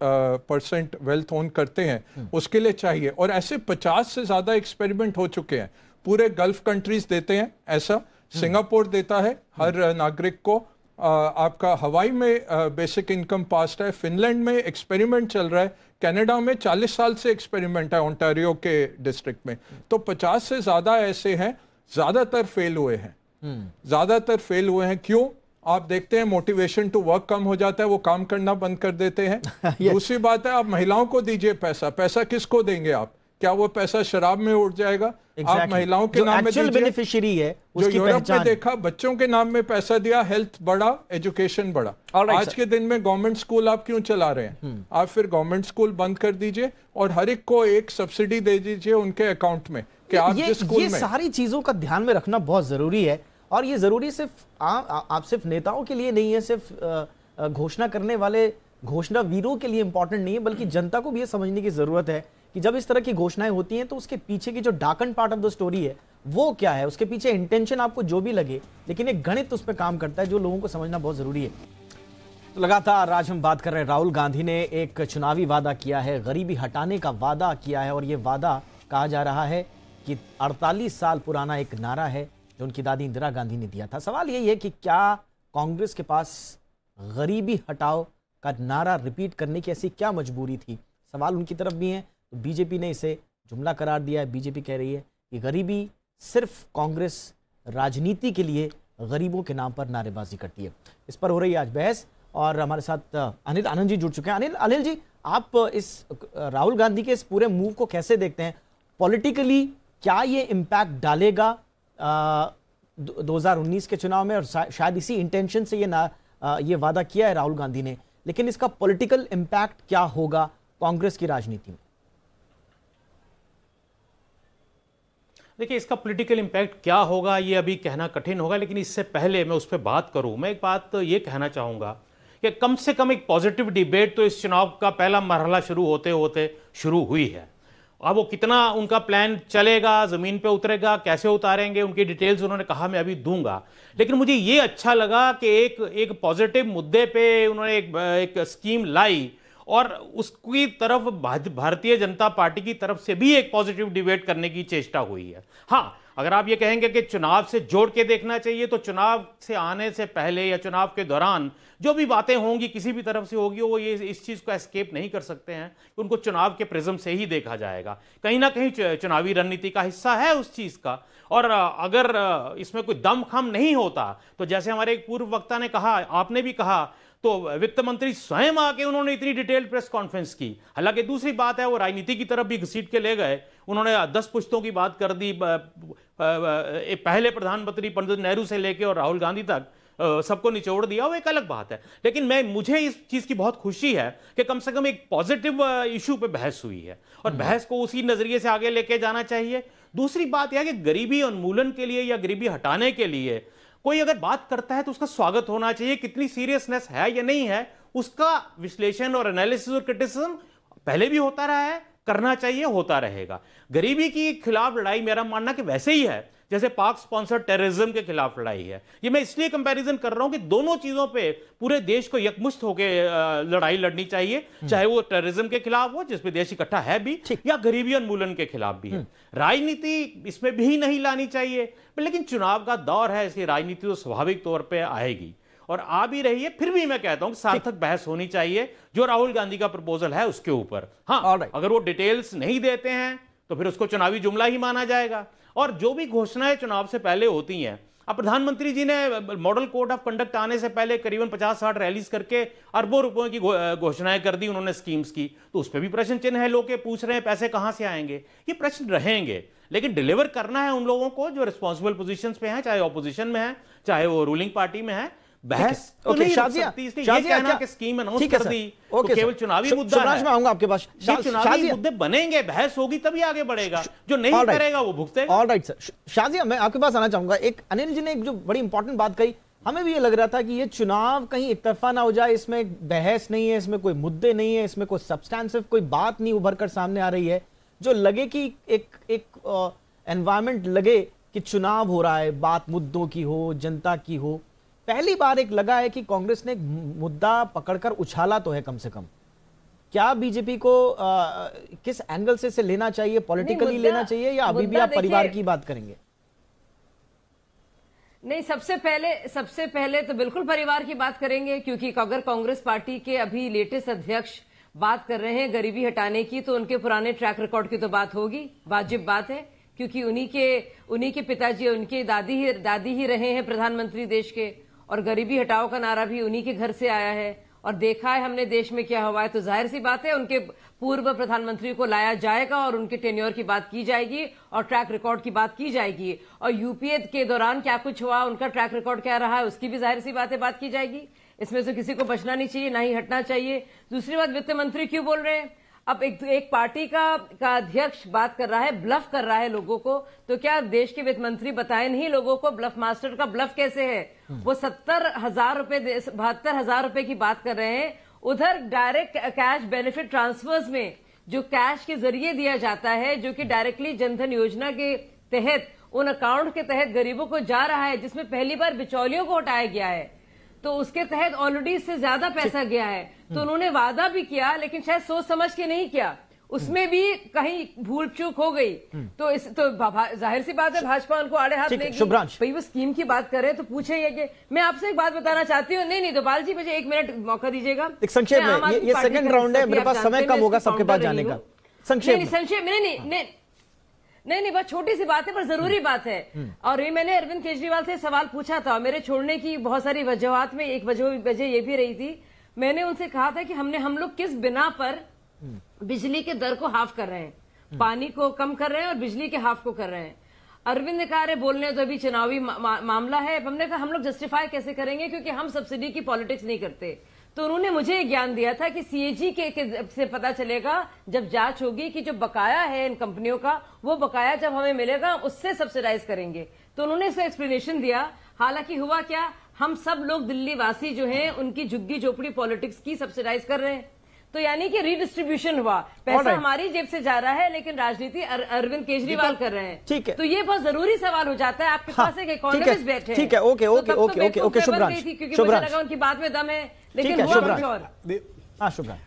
परसेंट वेल्थ ओन करते हैं hmm. उसके लिए चाहिए और ऐसे 50 से ज़्यादा एक्सपेरिमेंट हो चुके हैं पूरे गल्फ कंट्रीज देते हैं ऐसा hmm. सिंगापुर देता है हर hmm. नागरिक को आ, आपका हवाई में आ, बेसिक इनकम पास्ट है फिनलैंड में एक्सपेरिमेंट चल रहा है कनाडा में 40 साल से एक्सपेरिमेंट है ओंटारियो के डिस्ट्रिक्ट में तो 50 से ज़्यादा ऐसे हैं ज़्यादातर फेल हुए हैं ज़्यादातर फेल हुए हैं क्यों आप देखते हैं मोटिवेशन टू वर्क कम हो जाता है वो काम करना बंद कर देते हैं दूसरी बात है आप महिलाओं को दीजिए पैसा पैसा किसको देंगे आप क्या वो पैसा शराब में उठ जाएगा exactly. आप महिलाओं के नाम में बेनिफिशियरी है उसकी जो यूरोप में देखा बच्चों के नाम में पैसा दिया हेल्थ बढ़ा एजुकेशन बढ़ा right, आज sir. के दिन में गवर्नमेंट स्कूल आप क्यों चला रहे हैं hmm. आप फिर गवर्नमेंट स्कूल बंद कर दीजिए और हर एक को एक सब्सिडी दे दीजिए उनके अकाउंट में कि आप ये, जिस स्कूल ये में सारी चीजों का ध्यान में रखना बहुत जरूरी है और ये ज़रूरी सिर्फ आप सिर्फ नेताओं के लिए नहीं है सिर्फ घोषणा करने वाले घोषणा वीरों के लिए इंपॉर्टेंट नहीं है बल्कि जनता को भी ये समझने की ज़रूरत है कि जब इस तरह की घोषणाएं होती हैं तो उसके पीछे की जो darken part of the story है वो क्या है उसके पीछे इंटेंशन आपको जो भी लगे लेकिन एक गणित उस पर काम करता है जो लोगों को समझना बहुत ज़रूरी है तो लगातार आज हम बात कर रहे हैं राहुल गांधी ने एक चुनावी वादा किया है गरीबी हटाने का वादा किया है और ये वादा कहा जा रहा है कि 48 साल पुराना एक नारा है जो उनकी दादी इंदिरा गांधी ने दिया था सवाल यही है कि क्या कांग्रेस के पास गरीबी हटाओ का नारा रिपीट करने की ऐसी क्या मजबूरी थी सवाल उनकी तरफ भी हैं तो बीजेपी ने इसे जुमला करार दिया है बीजेपी कह रही है कि गरीबी सिर्फ कांग्रेस राजनीति के लिए गरीबों के नाम पर नारेबाजी करती है इस पर हो रही है आज बहस और हमारे साथ अनिल आनंद जी जुड़ चुके हैं अनिल अनिल जी आप इस राहुल गांधी के इस पूरे मूव को कैसे देखते हैं पॉलिटिकली क्या ये इम्पैक्ट डालेगा 2019 के चुनाव में और शायद इसी इंटेंशन से ये ना ये वादा किया है राहुल गांधी ने लेकिन इसका पॉलिटिकल इम्पैक्ट क्या होगा कांग्रेस की राजनीति में देखिए इसका पॉलिटिकल इम्पैक्ट क्या होगा ये अभी कहना कठिन होगा लेकिन इससे पहले मैं उस पर बात करूं मैं एक बात तो ये कहना चाहूंगा कि कम से कम एक पॉजिटिव डिबेट तो इस चुनाव का पहला मरहला शुरू होते होते शुरू हुई है अब वो कितना उनका प्लान चलेगा ज़मीन पे उतरेगा कैसे उतारेंगे उनकी डिटेल्स उन्होंने कहा मैं अभी दूंगा लेकिन मुझे ये अच्छा लगा कि एक एक पॉजिटिव मुद्दे पे उन्होंने एक, एक स्कीम लाई और उसकी तरफ भारतीय जनता पार्टी की तरफ से भी एक पॉजिटिव डिबेट करने की चेष्टा हुई है हाँ अगर आप ये कहेंगे कि चुनाव से जोड़ के देखना चाहिए तो चुनाव से आने से पहले या चुनाव के दौरान जो भी बातें होंगी किसी भी तरफ से होगी वो ये इस चीज़ को एस्केप नहीं कर सकते हैं कि उनको चुनाव के प्रिज्म से ही देखा जाएगा कहीं ना कहीं चुनावी रणनीति का हिस्सा है उस चीज़ का और अगर इसमें कोई दम खम नहीं होता तो जैसे हमारे एक पूर्व वक्ता ने कहा आपने भी कहा तो वित्त मंत्री स्वयं आके उन्होंने इतनी डिटेल प्रेस कॉन्फ्रेंस की हालांकि दूसरी बात है वो राजनीति की तरफ भी घसीट के ले गए उन्होंने दस पुश्तों की बात कर दी पहले प्रधानमंत्री पंडित नेहरू से लेके और राहुल गांधी तक सबको निचोड़ दिया वो एक अलग बात है लेकिन मैं मुझे इस चीज़ की बहुत खुशी है कि कम से कम एक पॉजिटिव इशू पे बहस हुई है और हम्म। बहस को उसी नज़रिए से आगे लेके जाना चाहिए दूसरी बात यह कि गरीबी उन्मूलन के लिए या गरीबी हटाने के लिए कोई अगर बात करता है तो उसका स्वागत होना चाहिए कितनी सीरियसनेस है या नहीं है उसका विश्लेषण और एनालिसिस और क्रिटिसिज्म पहले भी होता रहा है करना चाहिए होता रहेगा गरीबी के खिलाफ लड़ाई मेरा मानना कि वैसे ही है जैसे पाक स्पॉन्सर्ड टेररिज्म के खिलाफ लड़ाई है ये मैं इसलिए कंपैरिजन कर रहा हूं कि दोनों चीजों पे पूरे देश को यकमुश्त होकर लड़ाई लड़नी चाहिए हम्म। चाहे वो टेररिज्म के खिलाफ हो जिसमें देश इकट्ठा है भी या गरीबी उन्मूलन के खिलाफ भी है हम्म। राजनीति इसमें भी नहीं लानी चाहिए लेकिन चुनाव का दौर है इसलिए राजनीति तो स्वाभाविक तौर पर आएगी और आ भी रही है फिर भी मैं कहता हूं सार्थक बहस होनी चाहिए जो राहुल गांधी का प्रपोजल है उसके ऊपर हाँ अगर वो डिटेल्स नहीं देते हैं तो फिर उसको चुनावी जुमला ही माना जाएगा और जो भी घोषणाएं चुनाव से पहले होती हैं अब प्रधानमंत्री जी ने मॉडल कोड ऑफ कंडक्ट आने से पहले करीबन पचास साठ रैलीज करके अरबों रुपयों की घोषणाएं कर दी उन्होंने स्कीम्स की तो उस पर भी प्रश्न चिन्ह है लोग पूछ रहे हैं पैसे कहां से आएंगे ये प्रश्न रहेंगे लेकिन डिलीवर करना है उन लोगों को जो रिस्पॉन्सिबल पोजिशन पे हैं चाहे ऑपोजिशन में है चाहे वो रूलिंग पार्टी में है बहस ओके तो तो केवल चुनावी मुद्दा मैं आऊंगा आपके पास चुनावी मुद्दे बनेंगे बहस होगी तभी आगे बढ़ेगा जो नहीं करेगा वो ऑलराइट सर शाजिया मैं आपके पास आना चाहूंगा एक अनिल जी ने एक जो बड़ी इंपॉर्टेंट बात कही हमें भी ये लग रहा था कि ये चुनाव कहीं एक तरफा ना हो जाए इसमें बहस नहीं है इसमें कोई मुद्दे नहीं है इसमें कोई सब्सटैंसिव कोई बात नहीं उभर कर सामने आ रही है जो लगे कि एक एक एनवायरमेंट लगे कि चुनाव हो रहा है बात मुद्दों की हो जनता की हो पहली बार एक लगा है कि कांग्रेस ने मुद्दा पकड़कर उछाला तो है कम से कम क्या बीजेपी को आ, किस एंगल से से लेना चाहिए पॉलिटिकली लेना चाहिए या अभी भी आप परिवार की बात करेंगे नहीं सबसे पहले सबसे पहले तो बिल्कुल परिवार की बात करेंगे क्योंकि अगर कांग्रेस पार्टी के अभी लेटेस्ट अध्यक्ष बात कर रहे हैं गरीबी हटाने की तो उनके पुराने ट्रैक रिकॉर्ड की तो बात होगी वाजिब बात है क्योंकि उन्हीं के उन्हीं के पिताजी उनके दादी ही दादी ही रहे हैं प्रधानमंत्री देश के और गरीबी हटाओ का नारा भी उन्हीं के घर से आया है और देखा है हमने देश में क्या हुआ है तो जाहिर सी बात है उनके पूर्व प्रधानमंत्री को लाया जाएगा और उनके टेन्योर की बात की जाएगी और ट्रैक रिकॉर्ड की बात की जाएगी और यूपीए के दौरान क्या कुछ हुआ उनका ट्रैक रिकॉर्ड क्या रहा है उसकी भी जाहिर सी बात है बात की जाएगी इसमें से किसी को बचना नहीं चाहिए ना ही हटना चाहिए दूसरी बात वित्त मंत्री क्यों बोल रहे हैं अब एक एक पार्टी का का अध्यक्ष बात कर रहा है ब्लफ कर रहा है लोगों को तो क्या देश के वित्त मंत्री बताए नहीं लोगों को ब्लफ मास्टर का ब्लफ कैसे है हम्म। वो सत्तर हजार रूपये बहत्तर हजार रूपये की बात कर रहे हैं उधर डायरेक्ट कैश बेनिफिट ट्रांसफर्स में जो कैश के जरिए दिया जाता है जो कि डायरेक्टली जनधन योजना के तहत उन अकाउंट के तहत गरीबों को जा रहा है जिसमें पहली बार बिचौलियों को हटाया गया है तो उसके तहत ऑलरेडी इससे ज्यादा पैसा गया है तो हम्म। उन्होंने वादा भी किया लेकिन शायद सोच समझ के नहीं किया हम्म। उसमें भी कहीं भूल चूक हो गई हम्म। तो इस तो जाहिर सी बात है भाजपा उनको आड़े हाथ लेगी भाई वो स्कीम की बात कर रहे हैं तो पूछे ये कि मैं आपसे एक बात बताना चाहती हूँ नहीं नहीं दोपाल जी मुझे एक मिनट मौका दीजिएगा संक्षेप में ये, सेकंड राउंड है मेरे पास समय कम होगा सबके पास जाने का संक्षेप संक्षेप नहीं नहीं नहीं नहीं बस छोटी सी बात है पर जरूरी हम्म। बात है हम्म। और ये मैंने अरविंद केजरीवाल से सवाल पूछा था मेरे छोड़ने की बहुत सारी वजूहत में एक वजह ये भी रही थी मैंने उनसे कहा था कि हमने हम लोग किस बिना पर हम्म। बिजली के दर को हाफ कर रहे हैं पानी को कम कर रहे हैं और बिजली के हाफ को कर रहे हैं अरविंद ने कहा बोलने तो अभी चुनावी मा, मा, मामला है हमने कहा हम लोग जस्टिफाई कैसे करेंगे क्योंकि हम सब्सिडी की पॉलिटिक्स नहीं करते तो उन्होंने मुझे ज्ञान दिया था कि सीएजी के, के से पता चलेगा जब जांच होगी कि जो बकाया है इन कंपनियों का वो बकाया जब हमें मिलेगा उससे सब्सिडाइज करेंगे तो उन्होंने इसका एक्सप्लेनेशन दिया हालांकि हुआ क्या हम सब लोग दिल्ली वासी जो हैं उनकी झुग्गी झोपड़ी पॉलिटिक्स की सब्सिडाइज कर रहे हैं तो यानी कि रिडिस्ट्रीब्यूशन हुआ पैसा right. हमारी जेब से जा रहा है लेकिन राजनीति अरविंद केजरीवाल कर रहे हैं ठीक है तो ये बहुत जरूरी सवाल हो जाता है आपके हाँ, पास एक बैठे ठीक है ओके तो तो ओके ओके ओके ओके क्योंकि मुझे लगा उनकी बात में दम है लेकिन शुभ्रा हाँ,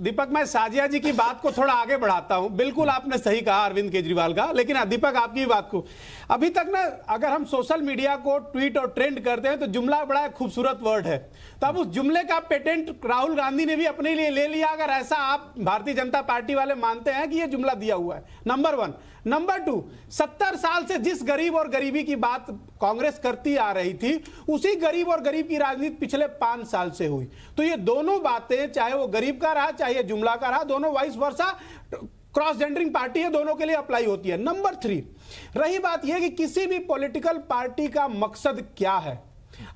दीपक मैं साजिया जी की बात को थोड़ा आगे बढ़ाता हूं बिल्कुल आपने सही कहा अरविंद केजरीवाल का लेकिन हाँ, दीपक आपकी बात को अभी तक ना अगर हम सोशल मीडिया को ट्वीट और ट्रेंड करते हैं तो जुमला बड़ा एक खूबसूरत वर्ड है तो अब उस जुमले का पेटेंट राहुल गांधी ने भी अपने लिए ले लिया अगर ऐसा आप भारतीय जनता पार्टी वाले मानते हैं कि यह जुमला दिया हुआ है नंबर वन नंबर टू सत्तर साल से जिस गरीब और गरीबी की बात कांग्रेस करती आ रही थी उसी गरीब और गरीब की राजनीति पिछले पांच साल से हुई तो ये दोनों बातें चाहे वो गरीब का रहा चाहे जुमला का रहा दोनों vice versa cross gendering party है दोनों के लिए अप्लाई होती है नंबर थ्री रही बात यह कि किसी भी पॉलिटिकल पार्टी का मकसद क्या है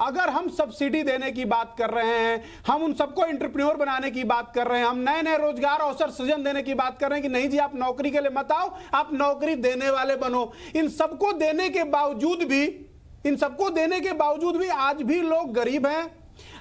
अगर हम सब्सिडी देने की बात कर रहे हैं हम उन सबको इंटरप्रेन्योर बनाने की बात कर रहे हैं हम नए नए रोजगार अवसर सृजन देने की बात कर रहे हैं कि नहीं जी आप नौकरी के लिए मत आओ आप नौकरी देने वाले बनो इन सबको देने के बावजूद भी इन सबको देने के बावजूद भी आज भी लोग गरीब हैं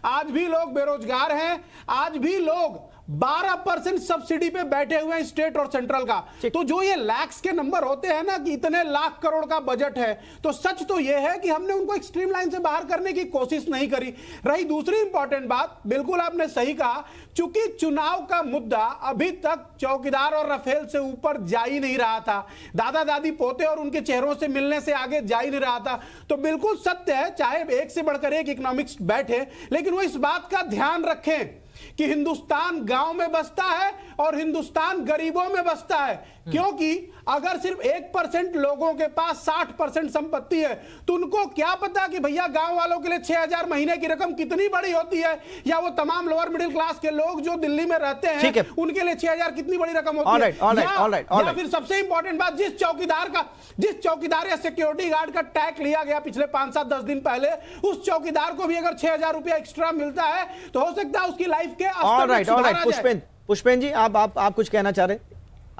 आज भी लोग बेरोजगार हैं आज भी लोग बारह परसेंट सब्सिडी पे बैठे हुए हैं स्टेट और सेंट्रल का तो जो ये लैक्स के नंबर होते हैं ना कि इतने लाख करोड़ का बजट है तो सच तो ये है कि हमने उनको एक्सट्रीम लाइन से बाहर करने की कोशिश नहीं करी रही दूसरी इंपॉर्टेंट बात बिल्कुल आपने सही कहा चूंकि चुनाव का मुद्दा अभी तक चौकीदार और रफेल से ऊपर जा ही नहीं रहा था दादा दादी पोते और उनके चेहरों से मिलने से आगे जा ही नहीं रहा था तो बिल्कुल सत्य है चाहे एक से बढ़कर एक इकोनॉमिक्स बैठे लेकिन वो इस बात का ध्यान रखें कि हिंदुस्तान गांव में बसता है और हिंदुस्तान गरीबों में बसता है हम्म। क्योंकि अगर सिर्फ एक परसेंट लोगों के पास साठ परसेंट संपत्ति है तो उनको क्या पता कि भैया गांव वालों के लिए छह हजार महीने की रकम कितनी बड़ी होती है या वो तमाम लोअर मिडिल क्लास के लोग जो दिल्ली में रहते हैं है। उनके लिए छह हजार कितनी बड़ी रकम होती right, है right, या, right, या फिर सबसे इंपॉर्टेंट बात जिस चौकीदार का जिस चौकीदार या सिक्योरिटी गार्ड का टैक लिया गया पिछले पांच सात दस दिन पहले उस चौकीदार को भी अगर छह हजार रुपया एक्स्ट्रा मिलता है तो हो सकता है उसकी लाइफ के right all right right Pushpen Pushpen ji आप आप आप कुछ कहना चाह रहे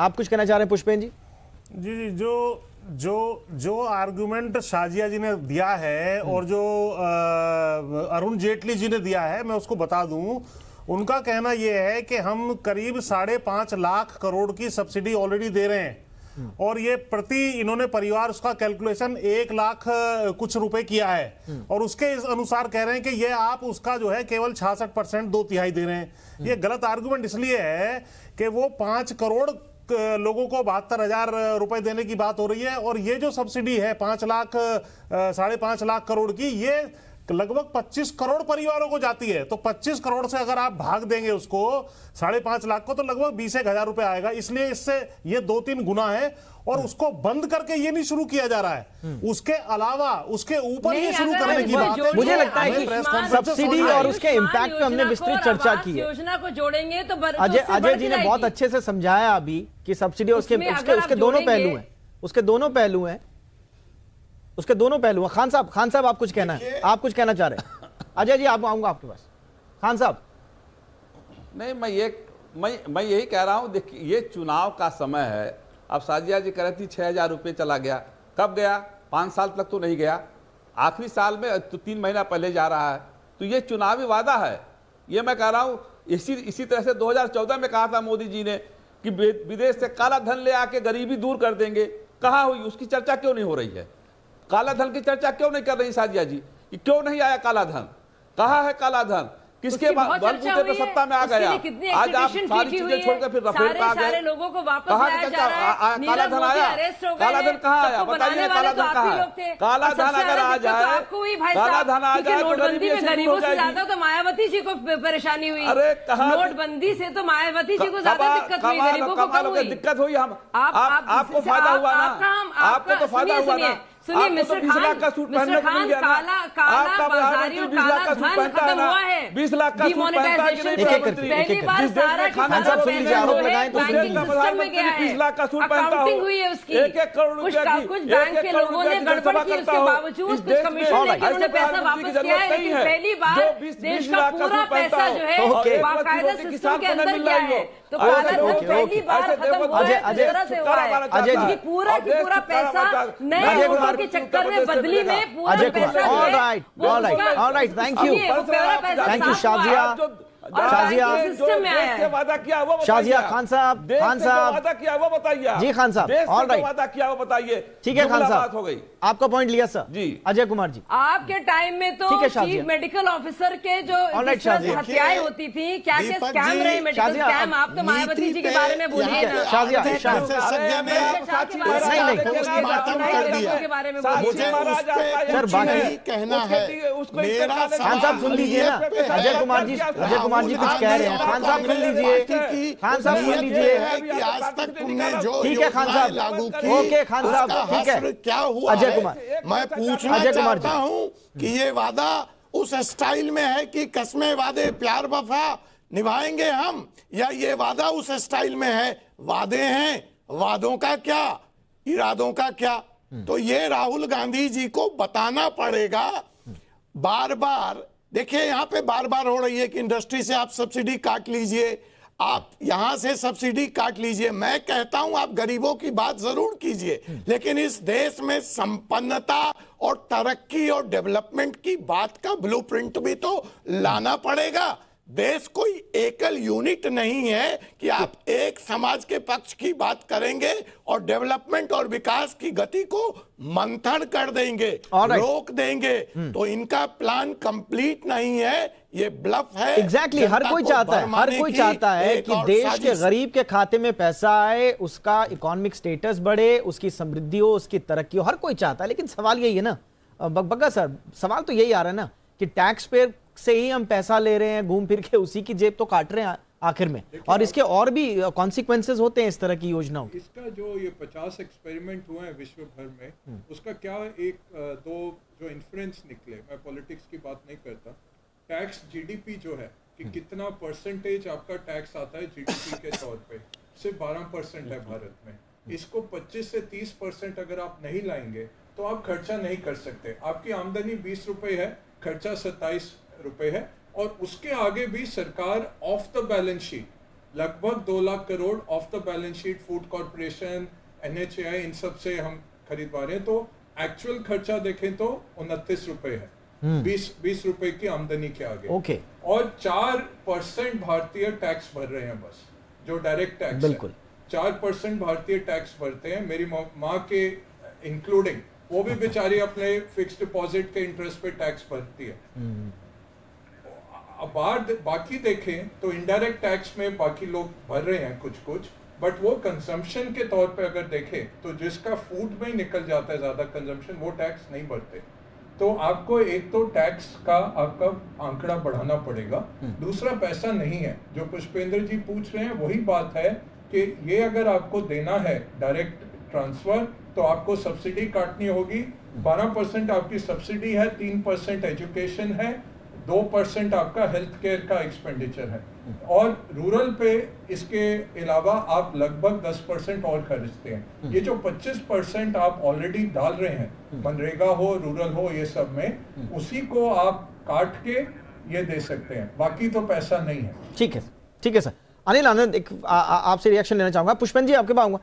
आप कुछ कहना चाह रहे हैं पुष्पेन जी जी जी जो जो जो आर्गुमेंट शाजिया जी ने दिया है हम्म। और जो अरुण जेटली जी ने दिया है मैं उसको बता दूं उनका कहना यह है कि हम करीब साढ़े पांच लाख करोड़ की सब्सिडी ऑलरेडी दे रहे हैं हम्म। और ये प्रति इन्होंने परिवार उसका कैलकुलेशन एक लाख कुछ रुपए किया है हम्म। और उसके इस अनुसार कह रहे हैं कि ये आप उसका जो है केवल छियासठ परसेंट दो तिहाई दे रहे हैं हम्म। ये गलत आर्गुमेंट इसलिए है कि वो पांच करोड़ लोगों को बहत्तर हजार रुपए देने की बात हो रही है और ये जो सब्सिडी है पांच लाख साढ़े पांच लाख करोड़ की ये तो लगभग 25 करोड़ परिवारों को जाती है तो 25 करोड़ से अगर आप भाग देंगे उसको साढ़े पांच लाख को तो लगभग बीस एक हजार रुपए आएगा इसलिए इससे ये दो तीन गुना है और हम्म। उसको बंद करके ये नहीं शुरू किया जा रहा है हम्म। उसके अलावा उसके ऊपर ये शुरू करने की बात है मुझे लगता है कि सब्सिडी और उसके इम्पैक्ट पे हमने विस्तृत चर्चा की है योजना को जोड़ेंगे तो, तो अजय अजय जी ने बहुत अच्छे से समझाया अभी कि सब्सिडी और उसके उसके दोनों पहलू है उसके दोनों पहलू हैं उसके दोनों पहलू खान साहब खान साहब आप कुछ कहना है आप कुछ कहना चाह रहे हैं अजय जी आप आऊंगा आपके पास खान साहब नहीं मैं ये मैं मैं यही कह रहा हूँ देखिए ये चुनाव का समय है अब साजिया जी कह रहे थी छः हज़ार रुपये चला गया कब गया पाँच साल तक तो नहीं गया आखिरी साल में तो तीन महीना पहले जा रहा है तो ये चुनावी वादा है ये मैं कह रहा हूँ इसी इसी तरह से 2014 में कहा था मोदी जी ने कि विदेश से काला धन ले आके गरीबी दूर कर देंगे कहा हुई उसकी चर्चा क्यों नहीं हो रही है काला धन की चर्चा क्यों नहीं कर रही साजिया जी क्यों नहीं आया काला धन कहा है काला धन किसके बाद सत्ता में आ गया आज आप सारी चीजें छोड़कर फिर रफेल पे आ गए लोगों को वापस काला धन आया काला धन कहा आया बताइए काला धन कहा काला धन अगर आ तो तो जाए काला धन आ जाए तो नोटबंदी में गरीबों से ज्यादा तो मायावती जी को परेशानी हुई अरे नोटबंदी से तो मायावती जी को ज्यादा दिक्कत हुई गरीबों को दिक्कत हुई हम आपको फायदा हुआ ना आपको तो फायदा हुआ ना सुनिए तो मिस्टर खान का सूट मिस्टर खान काला काला बाजारियों काला धन खत्म हुआ है बीस लाख का सूट पहली बार सारा खान साहब सुनील जी आरोप लगाए तो बैंकिंग सिस्टम में गया है लाख का अकाउंटिंग हुई है उसकी एक एक करोड़ रुपया की कुछ बैंक के लोगों ने गड़बड़ की उसके बावजूद कुछ कमीशन हाँ लेके उन्होंने तो पैसा वापस किया है लेकिन पहली बार देश का पूरा पैसा जो है बाकायदा सिस्टम के अंदर गया है तो काला धन पहली बार खत्म हुआ है पूरा पूरा पैसा नए पैसों के चक्कर में बदली में पूरा पैसा right all right thank you thank you Shazia Shazia वादा किया वो शाजिया खान साहब खान साहब वादा किया वो बताइए जी खान साहब और वादा किया वो बताइए ठीक है खान साहब हो गई आपका पॉइंट लिया सर जी अजय कुमार जी आपके टाइम में तो चीफ मेडिकल ऑफिसर के जो हत्याएं होती थी क्या क्या स्कैम रहे मेडिकल स्कैम आप तो मायावती जी के बारे में बोलिए शाजिया सर बाकी कहना है खान साहब सुन लीजिए ना अजय कुमार जी अजय कुमार खान जी कुछ कह रहे हैं खान साहब सुन लीजिए खान साहब सुन लीजिए आज तक तुमने जो ठीक है खान साहब लागू की ओके खान साहब ठीक है क्या हुआ अजय कुमार मैं पूछना कुमार हूँ कि ये वादा उस स्टाइल में है कि कसमे वादे प्यार वफा निभाएंगे हम या ये वादा उस स्टाइल में है वादे हैं वादों का क्या इरादों का क्या हम्म। तो ये राहुल गांधी जी को बताना पड़ेगा बार बार देखिए यहाँ पे बार बार हो रही है कि इंडस्ट्री से आप सब्सिडी काट लीजिए आप यहां से सब्सिडी काट लीजिए मैं कहता हूं आप गरीबों की बात जरूर कीजिए लेकिन इस देश में संपन्नता और तरक्की और डेवलपमेंट की बात का ब्लूप्रिंट भी तो लाना पड़ेगा देश कोई एकल यूनिट नहीं है कि आप एक समाज के पक्ष की बात करेंगे और डेवलपमेंट और विकास की गति को मंथन कर देंगे right. रोक देंगे hmm. तो इनका प्लान कंप्लीट नहीं है ये ब्लफ है एग्जैक्टली exactly, हर कोई चाहता है हर कोई चाहता है कि देश के गरीब के खाते में पैसा आए उसका इकोनॉमिक स्टेटस बढ़े उसकी समृद्धि हो उसकी तरक्की हो हर कोई चाहता है लेकिन सवाल यही है ना बग्गा सर सवाल तो यही आ रहा है ना कि टैक्स पेयर से ही हम पैसा ले रहे हैं घूम फिर के उसी की जेब तो काट रहे हैं आखिर में और इसके और भी कॉन्सिक्वेंसेज होते हैं इस तरह की योजनाओं इसका जो ये पचास एक्सपेरिमेंट हुए हैं विश्व भर में हम्म। उसका क्या एक दो जो इन्फ्लुएंस निकले मैं पॉलिटिक्स की बात नहीं करता टैक्स जीडीपी जो है कि हम्म। कितना परसेंटेज आपका टैक्स आता है जीडीपी के तौर पे सिर्फ बारह परसेंट है भारत में हम्म। इसको 25 से 30 परसेंट अगर आप नहीं लाएंगे तो आप खर्चा नहीं कर सकते आपकी आमदनी बीस रुपए है खर्चा सत्ताईस रुपए है और उसके आगे भी सरकार ऑफ द बैलेंस शीट लगभग दो lakh crore of the balance sheet food corporation एन इन सब से हम खरीदवा रहे हैं तो एक्चुअल खर्चा देखें तो उनतीस रुपए है हम्म। बीस बीस रुपए की आमदनी के आगे ओके और चार परसेंट भारतीय टैक्स भर रहे हैं बस जो डायरेक्ट टैक्स बिल्कुल चार परसेंट भारतीय टैक्स भरते हैं मेरी माँ के इंक्लूडिंग वो भी बेचारी अपने फिक्स डिपॉजिट के इंटरेस्ट पे टैक्स भरती है हम्म। अब बाकी देखें तो इनडायरेक्ट टैक्स में बाकी लोग भर रहे हैं कुछ कुछ बट वो कंजम्पशन के तौर पे अगर देखें तो जिसका फूड में ही निकल जाता है ज़्यादा कंजम्पशन वो टैक्स नहीं भरते तो आपको एक तो टैक्स का आपका आंकड़ा बढ़ाना पड़ेगा हम्म। दूसरा पैसा नहीं है जो पुष्पेंद्र जी पूछ रहे हैं वही बात है कि ये अगर आपको देना है डायरेक्ट ट्रांसफर तो आपको सब्सिडी काटनी होगी 12 हम्म। परसेंट आपकी सब्सिडी है 3 परसेंट एजुकेशन है दो परसेंट आपका हेल्थ केयर का एक्सपेंडिचर है और रूरल पे इसके अलावा आप लगभग दस परसेंट और खर्चते हैं ये जो पच्चीस परसेंट आप ऑलरेडी डाल रहे हैं मनरेगा हो रूरल हो ये सब में उसी को आप काट के ये दे सकते हैं बाकी तो पैसा नहीं है ठीक है ठीक है सर अनिल आनंद एक आपसे रिएक्शन लेना चाहूंगा पुष्पन जी आपके पाऊंगा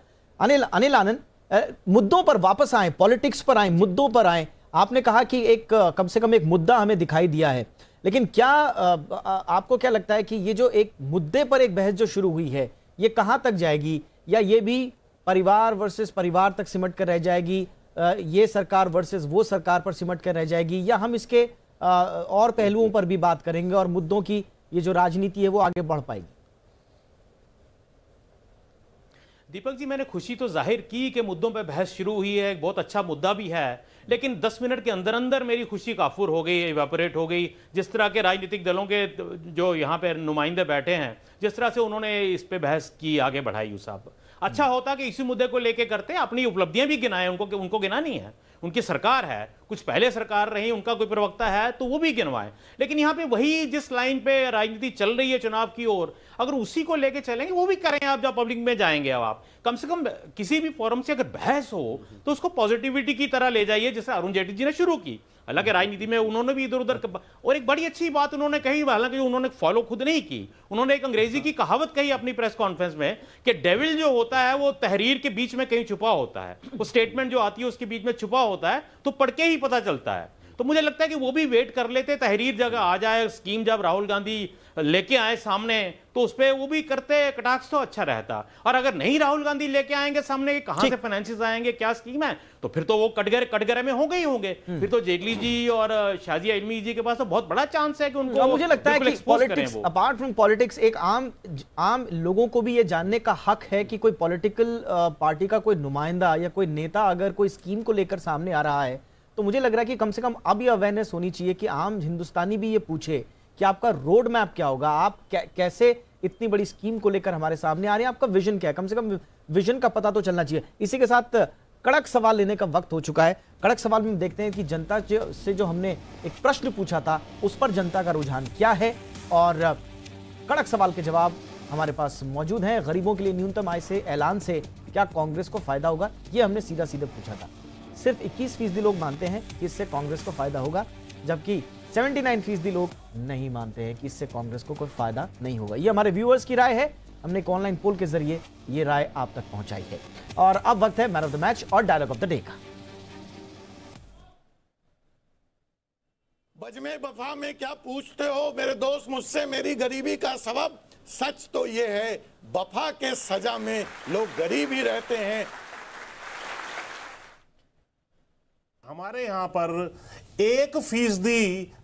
अनिल अनिल आनंद मुद्दों पर वापस आए पॉलिटिक्स पर आए मुद्दों पर आए आपने कहा कि एक कम से कम एक मुद्दा हमें दिखाई दिया है लेकिन क्या आपको क्या लगता है कि ये जो एक मुद्दे पर एक बहस जो शुरू हुई है ये कहाँ तक जाएगी या ये भी परिवार वर्सेस परिवार तक सिमट कर रह जाएगी ये सरकार वर्सेस वो सरकार पर सिमट कर रह जाएगी या हम इसके और पहलुओं पर भी बात करेंगे और मुद्दों की ये जो राजनीति है वो आगे बढ़ पाएगी दीपक जी मैंने खुशी तो जाहिर की कि मुद्दों पर बहस शुरू हुई है बहुत अच्छा मुद्दा भी है लेकिन 10 मिनट के अंदर अंदर मेरी खुशी काफूर हो गई इवेपोरेट हो गई जिस तरह के राजनीतिक दलों के जो यहाँ पर नुमाइंदे बैठे हैं जिस तरह से उन्होंने इस पर बहस की आगे बढ़ाई साहब अच्छा होता कि इसी मुद्दे को लेकर करते अपनी उपलब्धियां भी गिनाए उनको उनको गिनानी है उनकी सरकार है कुछ पहले सरकार रही उनका कोई प्रवक्ता है तो वो भी गिनवाएं लेकिन यहाँ पे वही जिस लाइन पे राजनीति चल रही है चुनाव की ओर अगर उसी को लेके चलेंगे वो भी करें आप जब पब्लिक में जाएंगे अब आप कम से कम किसी भी फॉरम से अगर बहस हो तो उसको पॉजिटिविटी की तरह ले जाइए जैसे अरुण जेटली जी ने शुरू की हालांकि राजनीति में उन्होंने भी इधर उधर और एक बड़ी अच्छी बात उन्होंने कही हालांकि उन्होंने फॉलो खुद नहीं की उन्होंने एक अंग्रेजी की कहावत कही अपनी प्रेस कॉन्फ्रेंस में कि डेविल जो होता है वो तहरीर के बीच में कहीं छुपा होता है वो स्टेटमेंट जो आती है उसके बीच में छुपा होता है तो पढ़ के ही पता चलता है तो मुझे लगता है कि वो भी वेट कर लेते तहरीर जगह आ जाए स्कीम जब राहुल गांधी लेके आए सामने तो उस पर वो भी करते कटाक्ष तो अच्छा रहता और अगर नहीं राहुल गांधी लेके आएंगे सामने कहां से फाइनेंसिस आएंगे क्या स्कीम है तो फिर तो वो कटघरे कटघरे में हो गए ही होंगे हम्म। फिर तो जेटली जी और शाजी अलमी जी के पास तो बहुत बड़ा चांस है कि उनको मुझे लगता है कि पॉलिटिक्स अपार्ट फ्रॉम पॉलिटिक्स एक आम आम लोगों को भी ये जानने का हक है कि कोई पॉलिटिकल पार्टी का कोई नुमाइंदा या कोई नेता अगर कोई स्कीम को लेकर सामने आ रहा है तो मुझे लग रहा है कि कम से कम अब ये अवेयरनेस होनी चाहिए कि आम हिंदुस्तानी भी ये पूछे कि आपका रोड मैप क्या होगा आप कैसे इतनी बड़ी स्कीम को लेकर हमारे सामने आ रहे हैं आपका विजन क्या है कम से कम विजन का पता तो चलना चाहिए इसी के साथ कड़क सवाल लेने का वक्त हो चुका है कड़क सवाल में देखते हैं कि जनता से जो हमने एक प्रश्न पूछा था उस पर जनता का रुझान क्या है और कड़क सवाल के जवाब हमारे पास मौजूद हैं गरीबों के लिए न्यूनतम आय से ऐलान से क्या कांग्रेस को फायदा होगा ये हमने सीधा सीधा पूछा था सिर्फ इक्कीस फीसदी लोग मानते हैं कि इससे कांग्रेस को फायदा होगा जबकि 79 फीसदी लोग नहीं मानते हैं कि इससे कांग्रेस को कोई फायदा नहीं होगा ये हमारे व्यूअर्स की राय है हमने एक ऑनलाइन पोल के जरिए ये राय आप तक पहुंचाई है और अब वक्त है मैन ऑफ द मैच और डायलॉग ऑफ द डे का बजमे बफा में क्या पूछते हो मेरे दोस्त मुझसे मेरी गरीबी का सबब सच तो ये है बफा के सजा में लोग गरीब ही रहते हैं हमारे यहाँ पर एक फीसदी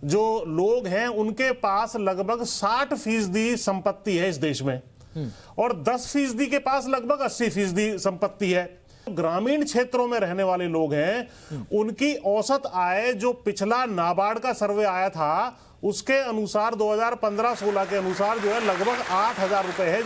जो लोग हैं उनके पास लगभग साठ फीसदी संपत्ति है इस देश में हम्म। और दस फीसदी के पास लगभग अस्सी फीसदी संपत्ति है ग्रामीण क्षेत्रों में रहने वाले लोग हैं हम्म। उनकी औसत आय जो पिछला नाबार्ड का सर्वे आया था उसके अनुसार 2015-16 के अनुसार जो है लगभग आठ हजार रुपए है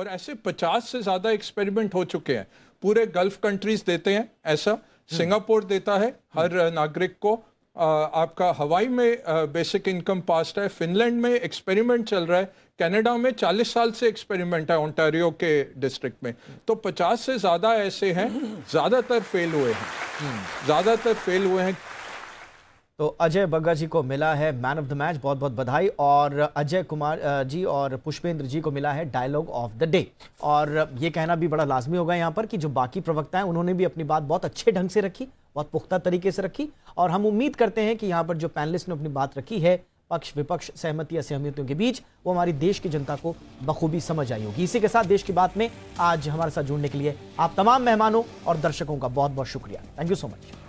और ऐसे 50 से ज्यादा एक्सपेरिमेंट हो चुके हैं पूरे गल्फ कंट्रीज देते हैं ऐसा हम्म। सिंगापुर देता है हर हम्म। नागरिक को आ, आपका हवाई में आ, बेसिक इनकम पास्ट है फिनलैंड में एक्सपेरिमेंट चल रहा है कनाडा में 40 साल से एक्सपेरिमेंट है ओंटारियो के डिस्ट्रिक्ट में तो 50 से ज़्यादा ऐसे हैं हम्म। ज़्यादातर फेल हुए हैं ज़्यादातर फेल हुए हैं तो अजय बग्गा जी को मिला है मैन ऑफ द मैच बहुत बहुत बधाई और अजय कुमार जी और पुष्पेंद्र जी को मिला है डायलॉग ऑफ द डे और ये कहना भी बड़ा लाजमी होगा यहाँ पर कि जो बाकी प्रवक्ता हैं उन्होंने भी अपनी बात बहुत अच्छे ढंग से रखी बहुत पुख्ता तरीके से रखी और हम उम्मीद करते हैं कि यहाँ पर जो पैनलिस्ट ने अपनी बात रखी है पक्ष विपक्ष सहमति असहमतियों के बीच वो हमारी देश की जनता को बखूबी समझ आई होगी इसी के साथ देश की बात में आज हमारे साथ जुड़ने के लिए आप तमाम मेहमानों और दर्शकों का बहुत बहुत शुक्रिया थैंक यू सो मच